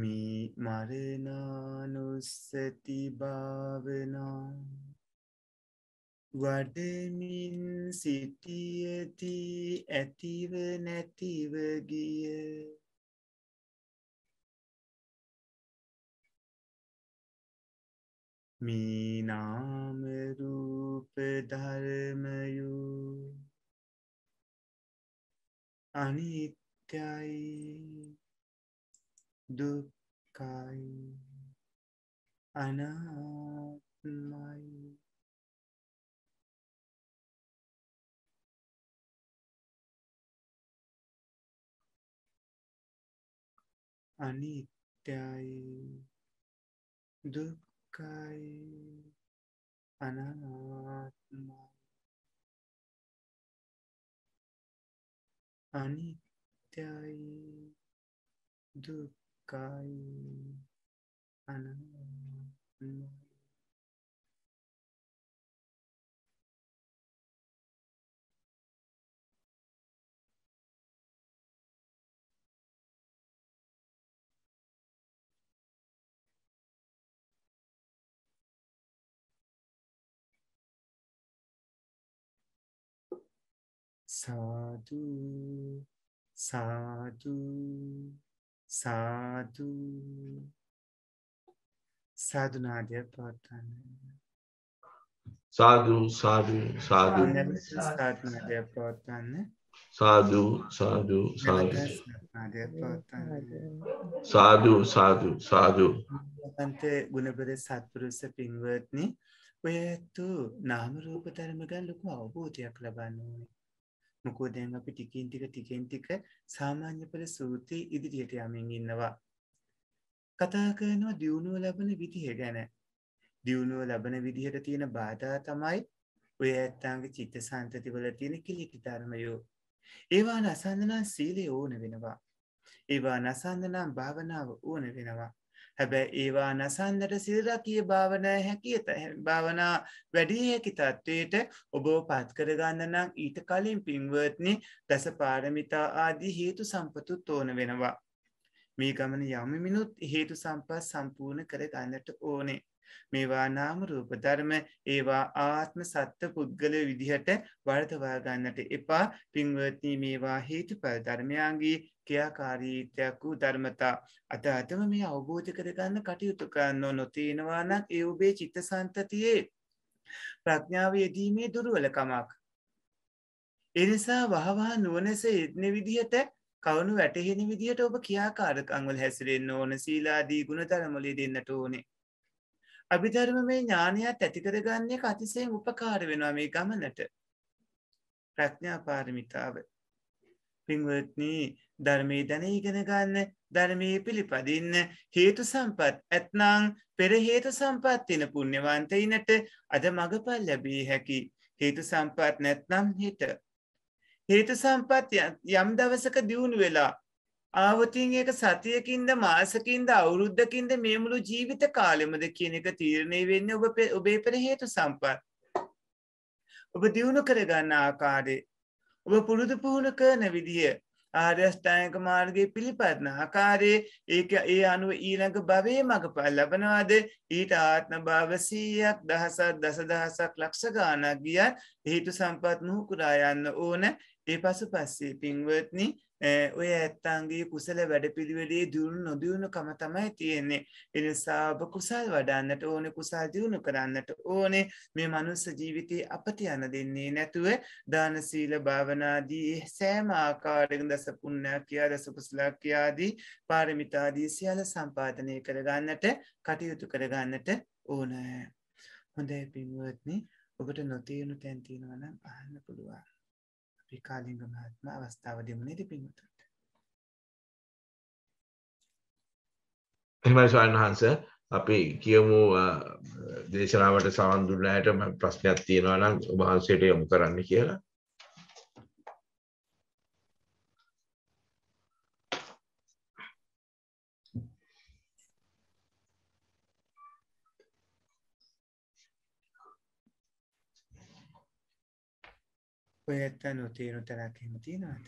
Speaker 2: මී මරනානුස්සති භාවනා වඩමින් සිටියති
Speaker 3: ඇතිව නැතිව ගිය මීනාමරූප ධර්මයු
Speaker 2: අනිත්‍යයි được
Speaker 3: cái anathmai anityai dukkhai anatmai anityai dukkhai sky and Sadhu, sadhu. සාදු
Speaker 2: සාදු නාදය පාතන සාදු සාදු සාදු සාදු නාදය පාතන සාදු සාදු සාදු
Speaker 1: සාදු සාදු සාදු අන්ත ගුණපද සත්පුරුස පින්වත්නි ඔය ඇත්තු නාම රූප ධර්ම ගැන ලොකු අවබෝධයක් ලබන්න ඕනේ මොකෝ දැන් අපි ටිකින් ටික ටිකෙන් ටික සාමාන්‍ය පෙළ සූත්‍රයේ ඉදිරියට යමින් ඉන්නවා. කතා කරනවා දියුණුව ලබන විදිහ ගැන. දියුණුව ලබන විදිහට තියෙන බාධා තමයි ඔය ඇත්තාන්ගේ චිත්ත සන්තතිවල තියෙන කිලිටි ධර්මයෝ. ඒවා නසන්දනම් සීලය ඕන වෙනවා. ඒවා නසන්දනම් භාවනාව ඕන වෙනවා. හැබැ ඒවා නසන්දට සිල්රතිය භාවනය හැකිත භාවනා වැඩී හැකි තත්ත්වයට ඔබෝ පත් කරගන්නනම් ඊට කලින් පින්වර්ත්නි දස පාරමිතා ආදී හේතු සම්පතුත් ඕන වෙනවා. මේ ගමන යමමිනුත් හේතු සම්පත් සම්පූර්ණ කර ගන්නට ඕනේ. මේවා නාම රූපධර්ම ඒවා ආත්ම සත්ත පුද්ගල විදිහට වර්තවාගන්නට එපා පින්වත්නී මේවා හේතු පල්ධර්මයාගේ ක්‍රියාකාරීතයක් වූ ධර්මතා අද අදම මේ අවබෝධ කරගන්න කටයුතු කරන්න නොතියෙනවානක් ඒ ඔබේ චිත්ත සන්තතියේ ප්‍රඥාව යෙදීමේ දුරුවලකමක්. එනිසා වහවා නුවනස එත්න විදිහට කවුණු වැටහෙන විදිහට ඔබ කියාකාරකංවල හැසිරෙන් ඕන සීලාදී ගුණ ධරමලි දෙන්නට ඕනේ. අභිධර්ම මේ ඥානයක් ඇතිකරගන්නේ අතිසයෙන් උපකාර වෙනවා මේ ගමනට. ප්‍රඥා පාරමිතාව. පින්වත්නී ධර්මී දැනීගෙන ගන්න ධර්මී පිළිපදින්න හේතු සම්පත් ඇත්නං පෙරහේතු සම්පත්තින පුුණ්්‍යවන්තයිනට අද මඟපල් ලැබී හැකි හේතු සම්පත් නැත්නම් හිට. හේතු සම්පත් යම් දවසක දියුණු වෙලා ආවතින් ඒක සතියකින්ද මාසකින්ද අවුරුද්ධකින්ද මේමුළු ජීවිත කාලෙමද කියන එක තීරණය වෙන්න ඔබ ඔබේ පෙර හේතු සම්පත්. ඔබ දියුණු කරගන්න ආකාරය. ඔබ පුරුදු පුහුණු කරන විදිිය ආර්යෂ්ඨායක මාර්ගය පිළිපත්න ආකාරයේ ඒක ඒ අනුව ඊළඟ භවේ මඟ පල් ලබනවාද ඊට ආත්ම භාවසීයක් දහසත් දසදහසක් ලක්ෂ ගානක් ගියත් හේතු සම්පත් නොහුකුරායන්න ඕන ඒ පසු පස්සේ පින්වත්නි Eh, ඔය ඇත්තන්ගේ කුසල වැඩපිළිවෙලේ දියුණු නොදියුණු කමතමයි තියෙන්නේ එනිසාභ කුසල් වඩන්නට ඕන කුසා දියුණු කරන්නට ඕනේ මේ මනුස්ස ජීවිතය අපට යන දෙන්නේ නැතුව දානසීල භාවනාදී සෑම ආකාරයෙන් දස පුුණ්ණයක් කියා දස කුසලක්කයාදී පාරමිතාදී සියල සම්පාධනය කරගන්නට කටයුතු කරගන්නට ඕනෑ. හොඳ පින්ුවත්නි ඔබට නොතියුණු තැන්තිනවනම් අහන්න පුළුවන්. ශ්‍රිකාලිංග මහත්මයා අවස්ථාව දෙමු නේද පින්වතුන්ට.
Speaker 4: එහෙමයි ස්වාමීන් වහන්සේ අපි කියමු දේශනාවට සවන් දුන්නාට ප්‍රශ්නයක් තියෙනවා නම් ඔබ වහන්සේට යොමු කරන්න කියලා.
Speaker 1: ඔය ඇත්තන් නොතේරු තැනක් එහෙම තියෙනවද?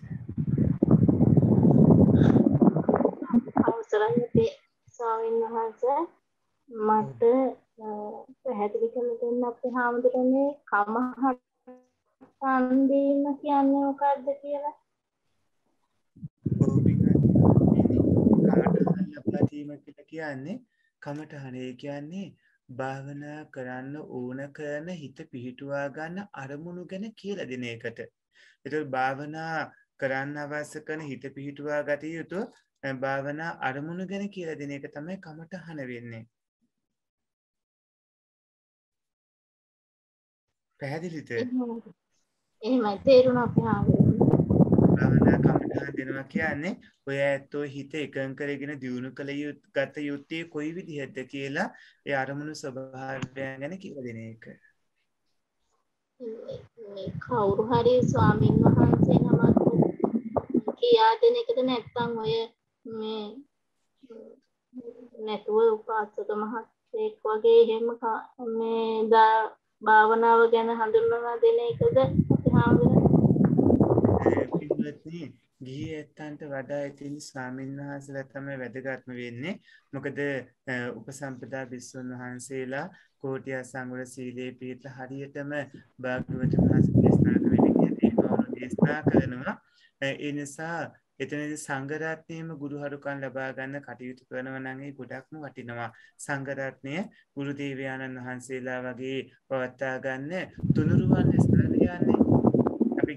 Speaker 3: අවසරයි
Speaker 5: ස්වාමීන් වහන්සේ මට පැහැදිලි කර දෙන්න අපේ හාමුදුරනේ කමහටන් දීම කියන්නේ මොකද්ද කියලා?
Speaker 1: කමටහන් ලබා දීම කියලා කියන්නේ කමටහනේ කියන්නේ භාවනා කරන්න ඕන කරන හිත පිහිටුවා ගන්න අරමුණු ගැන කියල දෙන එකට. එතු භාවනා කරන්න අවස්ස කන හිත පිහිටුවා ගත යුතු භාවනා අරමුණු ගැන කියල දෙන එක තමයි කමට හන වෙන්නේ. පැහැදිලිත එමයි
Speaker 3: තේරුණ අපහාාව.
Speaker 1: භාවනා කමටහන් දෙනවා කියන්නේ ඔය ඇත්තෝ හිත එකං කරගෙන දියුණු කළ යුත් ගත යුත්තේ කොයි විදිහද කියලා ඒ අරමුණු ස්වභාවයන් ගැන කියල දෙන එක
Speaker 5: කවුරු හරි ස්වාමීන් වහන්සේ නමක් කියා දෙන එකද නැත්තම් ඔය මේ නැතුව උපාසක මහත්තයෙක් වගේ එහෙම මේ
Speaker 1: භාවනාව ගැන හඳුන්වලා දෙන එකද අපි හාමුදුරුවෝ පින්වත්නි ගිහි ඇත්තන්ට වඩා ඉතින් ස්වාමීන් වහන්සලා තමයි වැදගත්ම වෙන්නේ. මොකද උපසම්පදා භික්ෂුන් වහන්සේලා කෝටිය සංගුණ සීලේ පිළිපද හරියටම භාග්‍යවතුන් වහන්සේ දේශනා කරන විදිහට ඒකවලු දේශනා කරනවා. ඒ නිසා එතනදී සංඝ රත්නයේම ගුරුහරුකම් ලබා ගන්න කටයුතු කරනවා නම් ඒ ගොඩක්ම වටිනවා. සංඝ රත්නය ගුරු දේවයාණන් වහන්සේලා වගේ පවත්වා ගන්න තුනුරුවන් ස්ථාන යන්නේ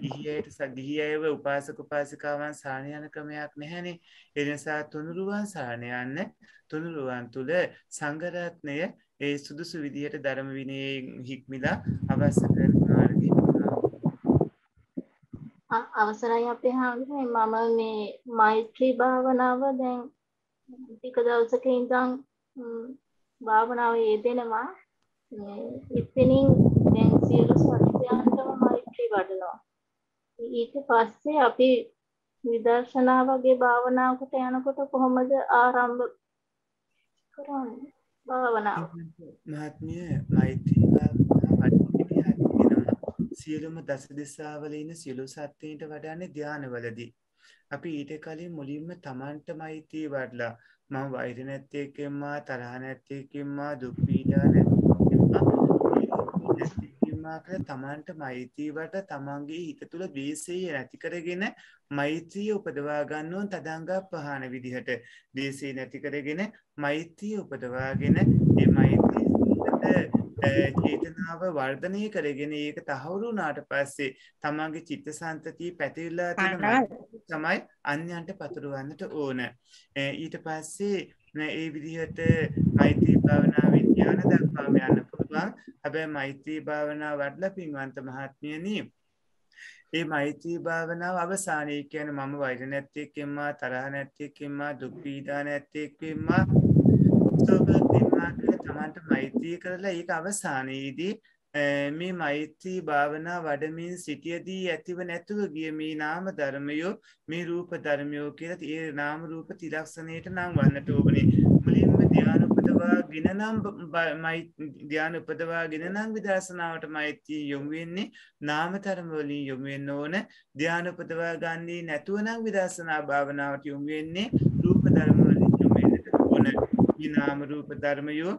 Speaker 1: ගිහියට සගිහියව උපාසක උපාසිකාවන් සානයන ක්‍රමයක් නැහැනේ එනිසා තුනුරුවන් සානයන්න තුනුරුවන් තුළ සංගරත්නය ඒ සුදුසු විදිහට ධර්ම විනය හික්මිලා අවස්ස කරනාරග
Speaker 5: අවසරයි අපේ හාගුවේ මම මේ මෛත්‍රී භාවනාව දැන් ටික දවසක ඉඳං භාවනාව යෙදෙනවා ඉතිනින් දැන් සියලු සත්‍යයන්ටම මෛත්‍රී වඩනවා ඊට පස්සේ අපි විදර්ශනා වගේ භාවනාවකට යනකොට කොහොමද ආරම්භ කරන්නේ භාවනාව? මහත්මිය මෛත්‍රී
Speaker 1: සියලුම දස දිසාවල ඉන්න සියලු සත්ත්වයින්ට වඩාන්නේ ධානවලදී. අපි ඊට කලින් මුලින්ම Tamanට මෛත්‍රී වඩලා මම වෛර නැත්තේකෙම්මා තරහ නැත්තේකෙම්මා දුක් පීඩා පරිහරණය කළ තමන්ට මෛත්‍රීවට තමන්ගේ හිත තුළ දේශය නැති කරගෙන මෛත්‍රිය උපදවා ගන්නවන් තදංගා පහන විදිහට දේශය නැති කරගෙන මෛත්‍රිය උපදවාගෙන ඒ මෛත්‍රී චේතනාව වර්ධනය කරගෙන ඒක තහවුරු නාට පස්සේ තමන්ගේ චිත්ත සන්තතිී පැතිල්ලා තමයි අන්‍යන්ට පතුරුවන්නට ඕන. ඊට පස්සේ ඒ විදිහට මෛත්‍රී භාවනා ඥාන දක්වාම යන්න පුළුවන් හැබැයි මෛත්‍රී භාවනා වඩල පින්වන්ත මහත්මියනී. ඒ මෛත්‍රී භාවනාව අවසානය කියන මම වෛර නැත්තයකෙන්මා තරහ නැත්තයකෙන්මා දුක්පීඩා නැත්තෙක්වෙන්මා තමන්ට මෛත්‍රී කරලා ඒක අවසානයේදී මේ මෛත්‍රී භාවනා වඩමින් සිටියදී ඇතිව නැතුව ගිය මේ නාම ධර්මයෝ මේ රූප ධර්මයෝ කියලත් ඒ නාම රූප තිලක්ෂණයට නම් වන්නට ඕබනේ මුලින්ම ධ්‍යාන උපදවා ගෙනනම් ධ්‍යාන උපදවා ගෙනනම් විදර්ශනාවට මෛත්‍යී යොමුවෙන්නේ නාමතරමවලින් යොමුවෙන්න ඕන ධ්‍යාන උපදවා ගන්නේ නැතුවනම් විදර්ශනා භාවනාවට යොමුවෙන්නේ රූප ධර්මවලින් යොමුවෙන්නට ඕන නාම රූප ධර්මයෝ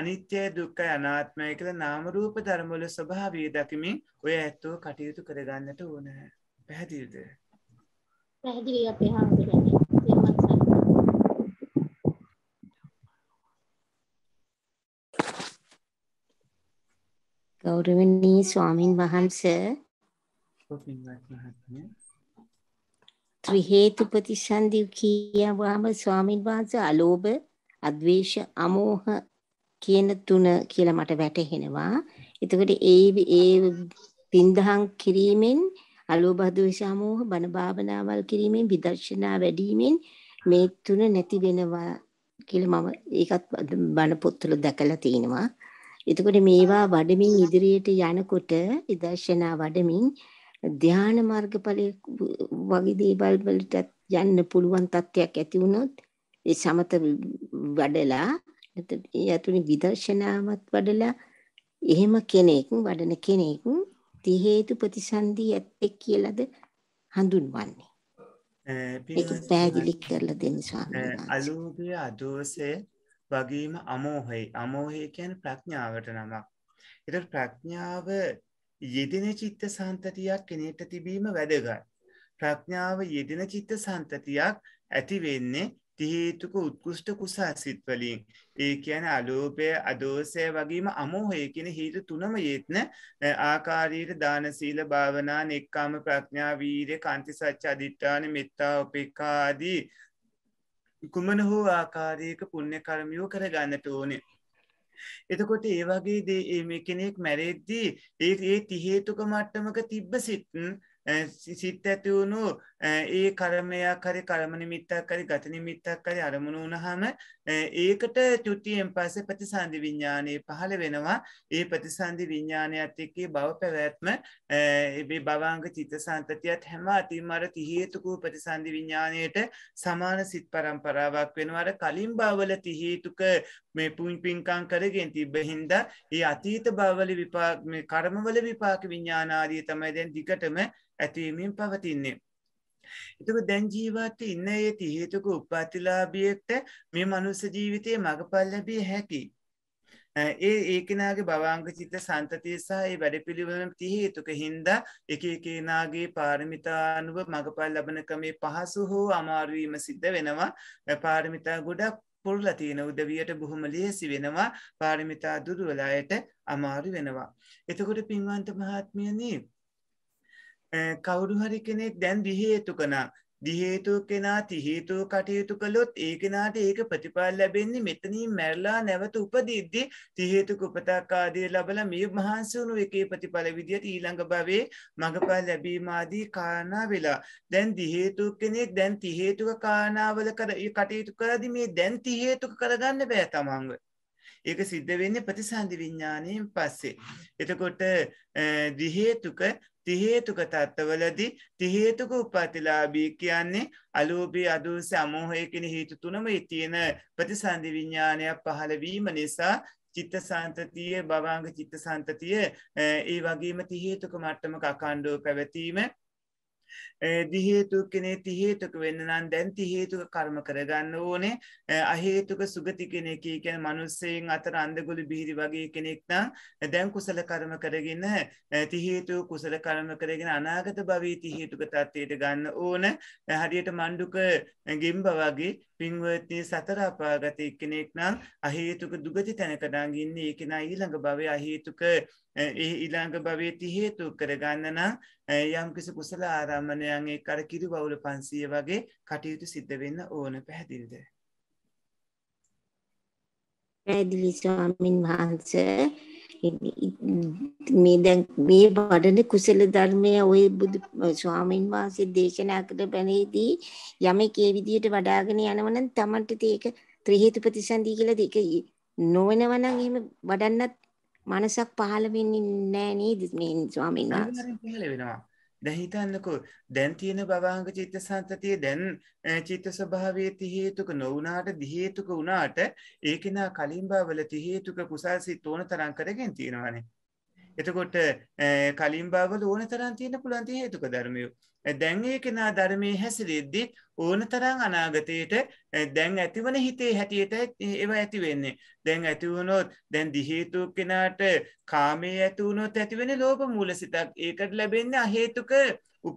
Speaker 1: අනිත්‍යය දුක්ක අනාත්මය කළ නාමරූප ධර්මවල ස්වභාවී දකිමින් ඔය ඇත්තෝ කටයුතු කරගන්නට ඕන පැහැදිල්ද
Speaker 3: පැහැදිලි අපේ හාමුදුරන්නේ
Speaker 5: ගෞරවනීය ස්වාමින් වහන්සේ ත්‍රි හේතු ප්‍රතිසන්දි කියවාම ස්වාමින් වහන්සේ අලෝභ අද්වේෂ අමෝහ කියන තුන කියලා මට වැටහෙනවා. එතකොට ඒ ඒ පින්දහම් කිරීමෙන් අලෝභ අද්වේෂ අමෝහ බණ භාවනාවල් කිරීමෙන් විදර්ශනා වැඩිමෙන් මේ තුන නැති වෙනවා කියලා මම ඒකත් බණ පොත්වල දැකලා තිනවා. එතකොට මේවා වඩමින් ඉදිරියට යනකොට විදර්ශනා වඩමින් ධාන මාර්ගඵලයේ වගේ දේවල් වලට යන්න පුළුවන් තත්යක් ඇති වුණොත් ඒ සමත වඩලා යතුනි විදර්ශනාවත් වඩලා එහෙම කෙනෙක් වඩන කෙනෙක් ති හේතු ප්‍රතිසන්දී ඇත්තෙක් කියලාද හඳුන්වන්නේ.
Speaker 1: ඒක පැහැදිලි
Speaker 5: කරලා දෙන්න ස්වාමීන්
Speaker 1: වහන්සේ. අලුඹිය අදෝසේ වගේම අමෝහයි අමෝහය කියන් ප්‍රඥාවට නමක්. එට ප්‍රඥාව යෙදෙන චිත්ත සන්තතියක් කෙනෙට තිබීම වැදගත්. ප්‍රඥාව යෙදෙන චිත්ත සන්තතියක් ඇතිවෙන්නේ තිහේතුක උත්කෘෂ්ට කුසා සිත්වලින් ඒ කියන අලෝපය අදෝසය වගේම අමෝහය කියෙන හිට තුනම යෙත්න ආකාරයට දානසීල භාවනා එක්කාම ප්‍රඥාවීරය කන්ති සච්චා අධිට්ඨාන මෙත්තා උපෙක්කාදී කුමන හෝ ආකාරයක පුුණ්‍ය කරමියෝ කර ගන්නට ඕනේ. එතකොට ඒවගේ දේ මේ කෙනෙක් මැරෙද්දී ඒ ඒ තිහේතුක මට්ටමක තිබ්බ සිත් සිත් ඇතිවුණු ඒ කරමයක් හරි කරම නිමිත්තක් කරි ගත නිමිත්තක් කරි අරමුණ වනහම ඒකට චුතියෙන් පස ප්‍රතිසන්ධි විඤ්ඥානයේ පහළ වෙනවා ඒ ප්‍රතිසන්ධි විඤ්ඥානයත් එක්කේ බව පැවැත්ම එබේ බවාංග චිත සන්තතියත් හැම අතිමර තිහේතුකු ප්‍රතිසන්ධි විඤ්ඥානයට සමාන සිත් පරම්පරාවක් වෙනවාට කලින් බවල තිහේතුක මේ පුන් පින්කං කරගෙන් තිබ්බහින්ද ඒ අතීත බවල විපාක් කරමවල විපාක විඤ්ඥානාදී තමයි දැන් දිකටම ඇතිවීමින් පවතින්නේ. එතක දැන් ජීවත්ව ඉන්න ඇති හේතුක උපාතිලාභියෙක්ට මේ මනුස්ස ජීවිතයේ මඟපල් ලැබිය හැකි. ඒ ඒකෙනගේ බවාංග චිත සන්තතිය සහ ඒ වැඩ පිළිවලට තිහේතුක හින්දා එක එකනාගේ පාරමිතානුව මඟපල් ලබනකමේ පහසු හෝ අමාරුවීම සිද්ධ වෙනවා පාරමිතා ගොඩක් පුරල තියෙන උදවියට බොහොම ලියසි වෙනවා පාරමිතා දුරුවලායට අමාරු වෙනවා. එතකොට පින්වන්ත මහත්මියනී කවුරුහරි කෙනෙක් දැන් දිහේතු කනා දිහේතු කෙනා තිහේතු කටයුතු කළොත් ඒ කෙනාට ඒක ප්‍රතිපාල් ලැබෙන්නේ මෙතනින් මැරලා නැවත උපදිද්දි තිහේතු උපතක්කාදය ලබල මේ මහන්සුණු එකේ ප්‍රතිඵල විදිහට ඊළඟ භවේ මඟපල් ලැබීමාදී කාරණා වෙලා දැන් දිහේතු කෙනෙක් දැන් තිහේතුක කාරණාවල කර කටයුතු කරදි මේ දැන් තිහේතුක කරගන්න බෑ තමන්ව ඒක සිද්ධ වෙන්නේ ප්‍රතිසන්ධි විඤ්ඥානයෙන් පස්සේ එතකොට දිහේතුක තිහේතුක තත්ත්වලදී තිහේතුක උපතිලාබී කියන්නේ අලෝබී අදු සමූහයකෙන හේතු තුනම ඉතියෙන ප්‍රතිසන්ධි විඤ්ඥානයක් පහළවීම නිසා චිත්ත සන්තතිය බවාංග චිත්ත සන්තතිය ඒ වගේම තිහේතුක මට්ටම අකාණ්ඩෝ පැවැතීම දිහේතු කෙනෙ තිහේතුක වෙන්න නම් දැන් තිහේතුක කර්ම කරගන්න ඕනේ අහේතුක සුගති කෙනෙක කැන මනුස්සයෙන් අතර අන්දගොලි බිහිරි වගේ කෙනෙක්නම් දැන් කුසල කරම කරගෙන තිහේතු කුසල කරම කරගෙන අනාගත භවී තිහේතුක තත්වයට ගන්න ඕන හරියට මණ්ඩුක ගෙම්බ වගේ පින්වත්නය සතරාපාගත එක්කෙනෙක් නම් අහේතුක දුගති තැනකඩාගින්නේ ඒකෙන ඊළඟ භවය අහේතුක Eh, ඊළංග භවේති හේතු කරගන්නනම් eh, යම්කිසි කුසල ආරාමණයන්ගේ කර කිරි බවුල පන්සිය වගේ කටයුතු සිද්ධ වෙන්න ඕන පැහැදිල්ද.
Speaker 5: පැදිලිස්වාමින් වහන්ස මේ දැන් මේ වඩන කුසල ධර්මය ඔය බුදු ස්වාමීන් වහන්සේ දේශනා කර බැනේදී යමෙක් ඒ විදිහට වඩාගෙන යනවනම් තමන්ට ඒක ත්‍රිහේතු ප්‍රතිසන්දී කියලා දෙක නොවනවනම් එහෙම වඩන්නත් මනසක් පහළ වෙන්නේ
Speaker 1: නැහැ නේද මේ ස්වාමීන් වහන්සේ පහළ වෙනවා දැන් හිතන්නකෝ දැන් තියෙන භවංග චිත්ත සන්තතිය දැන් චිත්ත ස්වභාවයේ ති හේතුක නොවුනාට දි හේතුක වුණාට ඒකේනා කලින් භවවල ති හේතුක කුසල්සිත ඕන තරම් කරගෙන තියෙනවානේ එතකොට කලින් බාවල ඕන තරන් තියෙන පුළන්ති හේතුක ධර්මයෝ. දැන්ඒ කෙනා ධර්මය හැසිරෙද්දිත් ඕන තරං අනාගතයට දැන් ඇතිවන හිතේ හැටියට ඒව ඇතිවෙන්නේ. දැන් ඇතිවුණොත් දැන් දිහේතුක් කෙනාට කාමේ ඇතුවුණොත් ඇතිවෙන ලෝප මූල සිතක් ඒකට ලැබෙන්න අහේතුක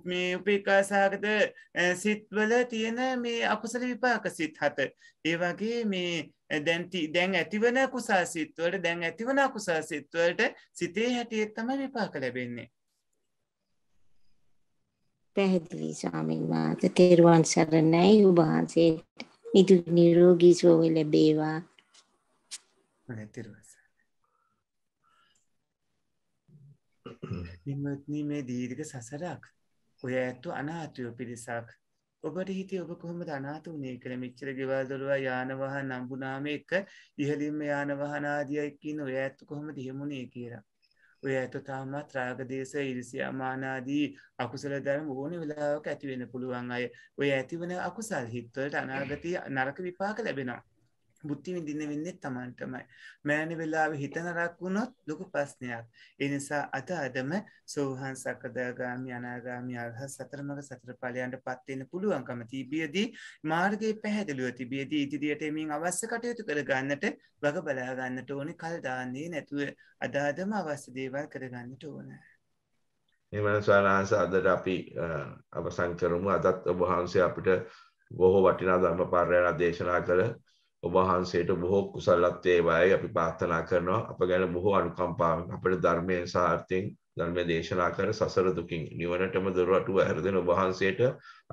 Speaker 1: මේ උපේකාසාගත සිත්වල තියෙන මේ අකුසල විපාක සිත් හත. ඒවාගේ මේ දැන්ති දැන් ඇතිවන කුසා සිත්වලට දැන් ඇතිවන කුසා සිත්වලට සිතේ හැටියත් තම විපාක ලැබෙන්නේ.
Speaker 5: පැහැදිලි ස්වාමීන් වහන්සේ තෙරුවන් සරණයි ඔබ වහන්සේට නිදුක් නිරෝගී සුවය ලැබේවා.
Speaker 1: තෙරුවන් සරණයි. මේ දීර්ඝ සසරක් ඔය ඇත්තු අනාතුව පිරිසක් ඔබට හිතේ ඔබ කොහොම අනාත වනේ කළ මිච්චර ගෙවල්දොරවා යානවහ නම්බුනාම එක ඉහලින්ම යානවහනාදියයකින් ඔය ඇත්තු කොහොම දිහෙමුණේ කියලා. ඔය ඇතු තාමත් රාගදේශ ඉරිසි අමානාදී අකුසල දරම ඕන වෙලාවක ඇතිවෙන පුළුවන් අය ඔය ඇතිවන අකුසල් හිත්වලට අනාගතය නරක විපාක ලැබෙනවා. බුද්ධි විඳින්න වෙන්නේ තමන්ටමයි. මෑණි වෙලාවේ හිත නරක් වුණොත් ලොකු ප්‍රශ්නයක්. ඒ නිසා අද අදම සෝහන් සකදාගාමි අනාගාමි අරහත් සතරමඟ සතර ඵලයන්ටපත් වෙන්න පුළුවන්කම තිබියදී මාර්ගයේ පැහැදිලිව තිබියදී ඉදිරියට එමින් අවශ්‍ය කටයුතු කර ගන්නට වග බලා ගන්නට ඕනේ කල් දාන්නේ නැතුව අද අදම අවශ්‍ය දේවල් කර ගන්නට ඕනේ.
Speaker 4: නිමන ස්වාමීන් වහන්සේ අදට අපි අවසන් කරමු. අදත් ඔබ වහන්සේ අපිට බොහෝ වටිනා ධර්ම පාරයන දේශනා කළ ඔබහන්සේට බොහෝ කුසල්ලත්වේවාය අපි පාත්තනා කරනවා අප ගැන බොහෝ අනුකම්පාව අපට ධර්මය සාර්ථයෙන් ධර්මය දේශනා කර සසරදුකින් නිවනටම දොරටුව ඇරදෙන ඔබහන්සේට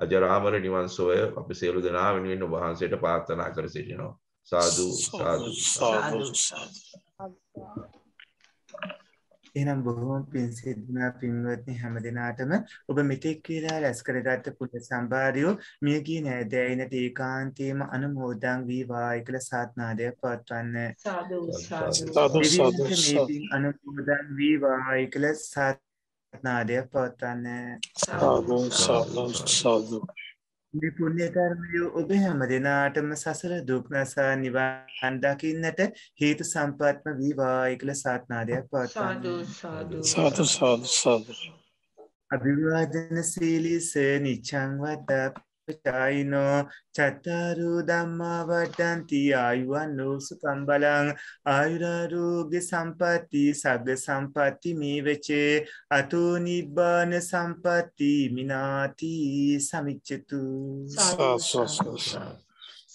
Speaker 4: අජරාමර නිවන් සෝය අපි සියලු දෙනා වෙනුවෙන් ඔබහන්සේට පාත්තනා කර සිටිනවා සාදු සාදු සාදු එහෙනම්
Speaker 1: බොහොම පින් සිද්ධා පින්වත්නි හැම දිනාටම ඔබ මෙතෙක් කියලා රැස් කරගත්ත පුණ්‍ය සම්භාරයෝ මියගිය නෑදෑයිනට ඒකාන්තයෙන්ම අනුමෝදන් වේවායි කියලා සාත්නාදයක් පවත්වන්න.
Speaker 4: සාදු සාදු සාදු
Speaker 1: අනුමෝදන් වේවායි කියලා සාත්නාදයක් පවත්වන්න. සාදු සාදු සාදු මේ පුණ්‍ය කර්මය ඔබ හැම දිනාටම සසර දුක් නසා නිවන් දකින්නට හේතු සම්පත්ම වේවායි කියලා සාත්නාදයක්
Speaker 4: පවත්වනවා
Speaker 1: සාදු
Speaker 2: සාදු සාදු
Speaker 1: අභිවාදන සීලිස නිච්ඡං වදා චයිනෝ චත්තරු දම්මාවටන්ති ආයුවන් නූසු කම්බලං ආයුරාරූග සම්පති සග සම්පති මීවචේ අතු නිබ්බාන සම්පති මිනාති සමිච්චතු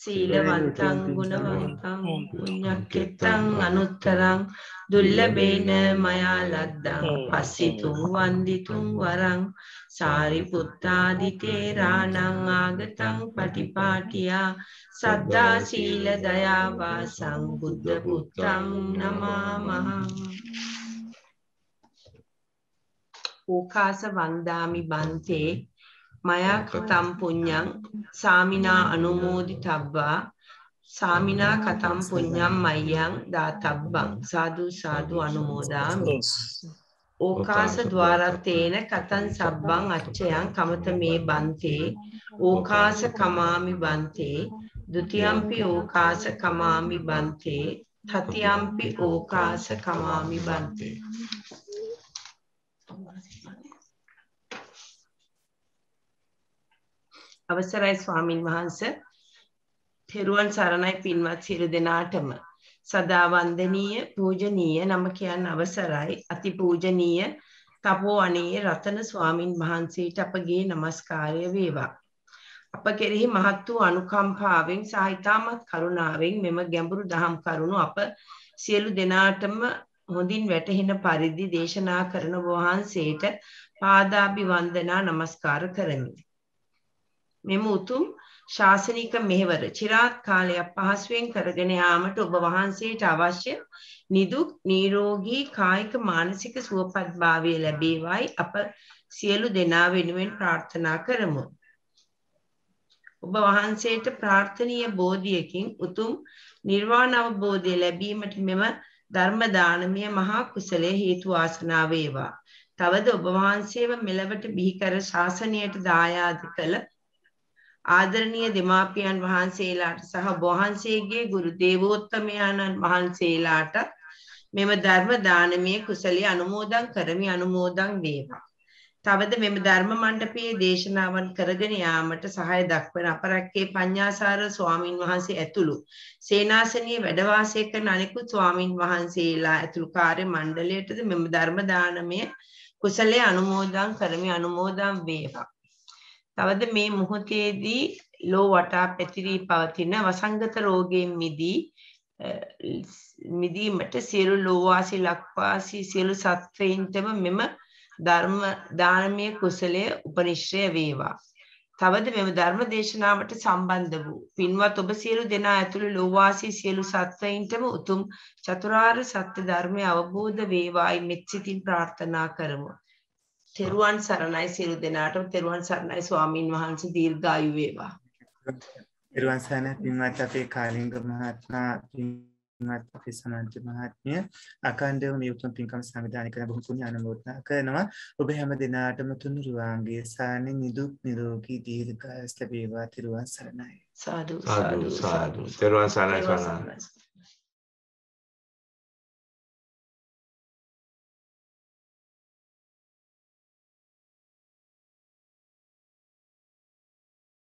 Speaker 4: සීලවන්තං ගුණවන්තං පුඤ්ඤක්කෙත්තං අනුත්තරං දුල්ලබේන මයා ලද්දං පස්සිතුම් වන්දිතුම් වරං සාරිපුත්තාදිතේ රාණං ආගතං පටිපාටියා
Speaker 1: සද්දා සීල
Speaker 4: දයාවා සම්බුද්ධ පුත්තං නමාමහ ඕකාස වන්දාමි බන්තේ මයක්තම් පුඤ්ඤං සාමිනා අනුමෝදිතබ්බා සාමිනා කතම් පුඤ්ඤං මය්යං දාතබ්බං සාදු සාදු අනුමෝදාමි ඕකාස ద్వාරතේන කතං සබ්බං අච්චයන් කමත මේ බන්තේ ඕකාස කමාමි බන්තේ ဒ ුතියම්පි ඕකාස කමාමි බන්තේ තතියම්පි ඕකාස කමාමි බන්තේ අවසරයි ස්වාමින් වහන්සේ තෙරුවන් සරණයි පින්වත් සියලු දෙනාටම සදා වන්දනීය පූජනීය නම කියන්න අවසරයි අති පූජනීය තපෝ අනේ රතන ස්වාමින් වහන්සේට අපගේ নমස්කාරය වේවා අප කෙරෙහි මහත් වූ අනුකම්පාවෙන් සාහිතාමත් කරුණාවෙන් මෙම ගැඹුරු දහම් කරුණු අප සියලු දෙනාටම හොඳින් වැටහෙන පරිදි දේශනා කරන වහන්සේට පාදාභි වන්දනා নমස්කාර කරමි මෙම උතුම් ශාසනික මෙහෙවර চিරාත් කාලයක් පහසුවෙන් කරගෙන යාමට ඔබ වහන්සේට අවශ්‍ය නිදුක් නිරෝගී කායික මානසික සුවපත්භාවය ලැබේවයි අප සියලු දෙනා වෙනුවෙන් ප්‍රාර්ථනා කරමු. ඔබ වහන්සේට ප්‍රාර්ථනීය බෝධියකින් උතුම් නිර්වාණ අවබෝධය ලැබීමට මෙම ධර්ම දානමය මහා කුසලයේ හේතු ආසනාව වේවා. තවද ඔබ වහන්සේව මෙලවට බිහි කර ශාසනයට දායාද කළ ආදරණීය දෙමාපියන් වහන්සේලාට සහ වහන්සේගේ ගුරු දේවෝත්තමයාණන් වහන්සේලාට මෙම ධර්ම දානමය කුසලයේ අනුමෝදන් කරමි අනුමෝදන් වේවා. තවද මෙම ධර්ම මණ්ඩපයේ දේශනාවන් කරගෙන යාමට සහාය දක්වන අපරක්කේ පඤ්ඤාසාර ස්වාමින් වහන්සේ ඇතුළු සේනාසනීය වැඩ වාසය කරන අනෙකුත් ස්වාමින් වහන්සේලා ඇතුළු කාර්ය මණ්ඩලයටද මෙම ධර්ම දානමය කුසලයේ අනුමෝදන් කරමි අනුමෝදන් වේවා. තවද මේ මොහොතේදී ලෝ වටා පැතිරී පවතින වසංගත රෝගයෙන් මිදී මිදීමට සියලු ලෝවාසී ලක්වාසී සියලු සත්වයින්ටම මෙම ධර්ම දානමය කුසලය උපනිශ්‍රය වේවා. තවද මෙම ධර්ම දේශනාවට සම්බන්ධ වූ පින්වත් ඔබ සියලු දෙනා ඇතුළු ලෝවාසී සියලු සත්වයින්ටම උතුම් චතුරාර්ය සත්‍ය ධර්මය අවබෝධ වේවායි මෙත් සිතින් ප්‍රාර්ථනා කරමු. තෙරුවන් සරණයි සියලු දෙනාටම තෙරුවන් සරණයි ස්වාමින් වහන්සේ දීර්ඝායු වේවා.
Speaker 1: තෙරුවන් සරණයි පින්වත් අපේ කාලිංග මහත්මයා පින්වත් අපේ සමන්ත මහත්මිය අකණ්ඩව මේ උතුම් පින්කම සංවිධානය කරන බොහෝ පුණ්‍ය අනුමෝදනා කරනවා. ඔබ හැම දිනාටම තුනුරුවාන්ගේ සානි නිදුක් නිරෝගී දීර්ඝායුෂ ලැබේවා. තෙරුවන් සරණයි. සාදු
Speaker 4: සාදු සාදු. තෙරුවන් සරණයි ස්වාමීන්
Speaker 3: වහන්සේ.